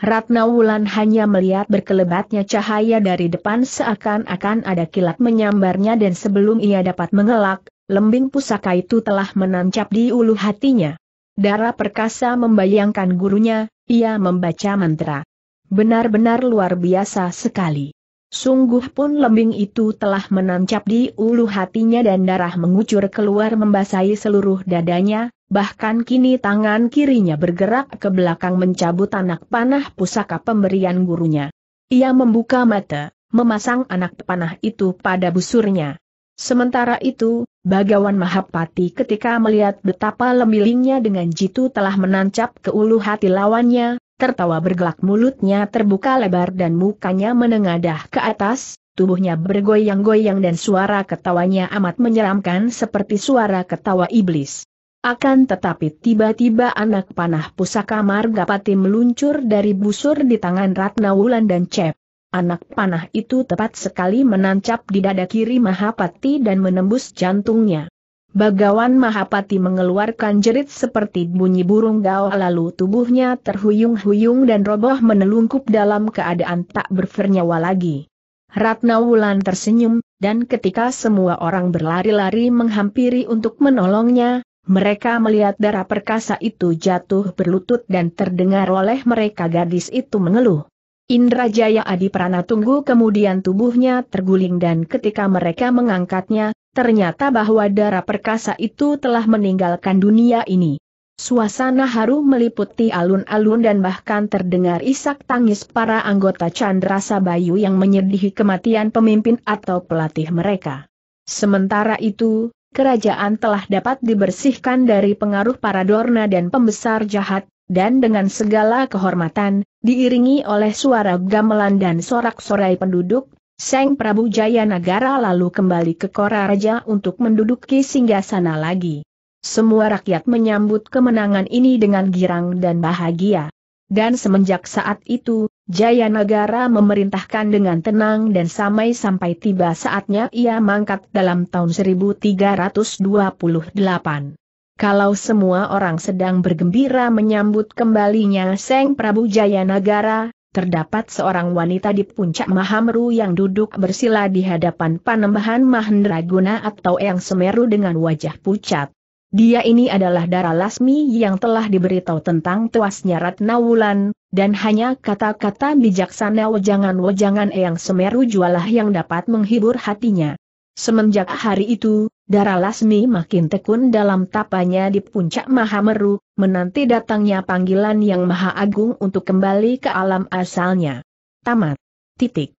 Ratna Wulan hanya melihat berkelebatnya cahaya dari depan seakan-akan ada kilat menyambarnya dan sebelum ia dapat mengelak, Lembing pusaka itu telah menancap di ulu hatinya. Darah perkasa membayangkan gurunya, ia membaca mantra. Benar-benar luar biasa sekali. Sungguh pun lembing itu telah menancap di ulu hatinya dan darah mengucur keluar membasahi seluruh dadanya, bahkan kini tangan kirinya bergerak ke belakang mencabut anak panah pusaka pemberian gurunya. Ia membuka mata, memasang anak panah itu pada busurnya. Sementara itu, Bagawan Mahapati ketika melihat betapa lemilingnya dengan jitu telah menancap ke ulu hati lawannya, tertawa bergelak mulutnya terbuka lebar dan mukanya menengadah ke atas, tubuhnya bergoyang-goyang dan suara ketawanya amat menyeramkan seperti suara ketawa iblis. Akan tetapi tiba-tiba anak panah pusaka Margapati meluncur dari busur di tangan Ratna Wulan dan Cep. Anak panah itu tepat sekali menancap di dada kiri Mahapati dan menembus jantungnya. Bagawan Mahapati mengeluarkan jerit seperti bunyi burung gao lalu tubuhnya terhuyung-huyung dan roboh menelungkup dalam keadaan tak bernyawa lagi. Ratna Wulan tersenyum, dan ketika semua orang berlari-lari menghampiri untuk menolongnya, mereka melihat darah perkasa itu jatuh berlutut dan terdengar oleh mereka gadis itu mengeluh. Indra Jaya Adi Prana tunggu kemudian tubuhnya terguling dan ketika mereka mengangkatnya, ternyata bahwa darah perkasa itu telah meninggalkan dunia ini. Suasana haru meliputi alun-alun dan bahkan terdengar isak tangis para anggota Chandra Sabayu yang menyedihi kematian pemimpin atau pelatih mereka. Sementara itu, kerajaan telah dapat dibersihkan dari pengaruh para dorna dan pembesar jahat, dan dengan segala kehormatan, diiringi oleh suara gamelan dan sorak-sorai penduduk, Seng Prabu Jayanagara lalu kembali ke Kora Raja untuk menduduki singgasana lagi. Semua rakyat menyambut kemenangan ini dengan girang dan bahagia. Dan semenjak saat itu, Jayanagara memerintahkan dengan tenang dan samai sampai tiba saatnya ia mangkat dalam tahun 1328. Kalau semua orang sedang bergembira menyambut kembalinya Seng Prabu Jayanagara, terdapat seorang wanita di puncak Mahameru yang duduk bersila di hadapan panembahan Mahendraguna atau Eyang Semeru dengan wajah pucat. Dia ini adalah Dara Lasmi yang telah diberitahu tentang tuasnya Ratna Wulan, dan hanya kata-kata bijaksana wajangan-wajangan Eyang Semeru jualah yang dapat menghibur hatinya. Semenjak hari itu, Darah Lasmi makin tekun dalam tapanya di puncak Mahameru, menanti datangnya panggilan yang maha agung untuk kembali ke alam asalnya. Tamat. Titik.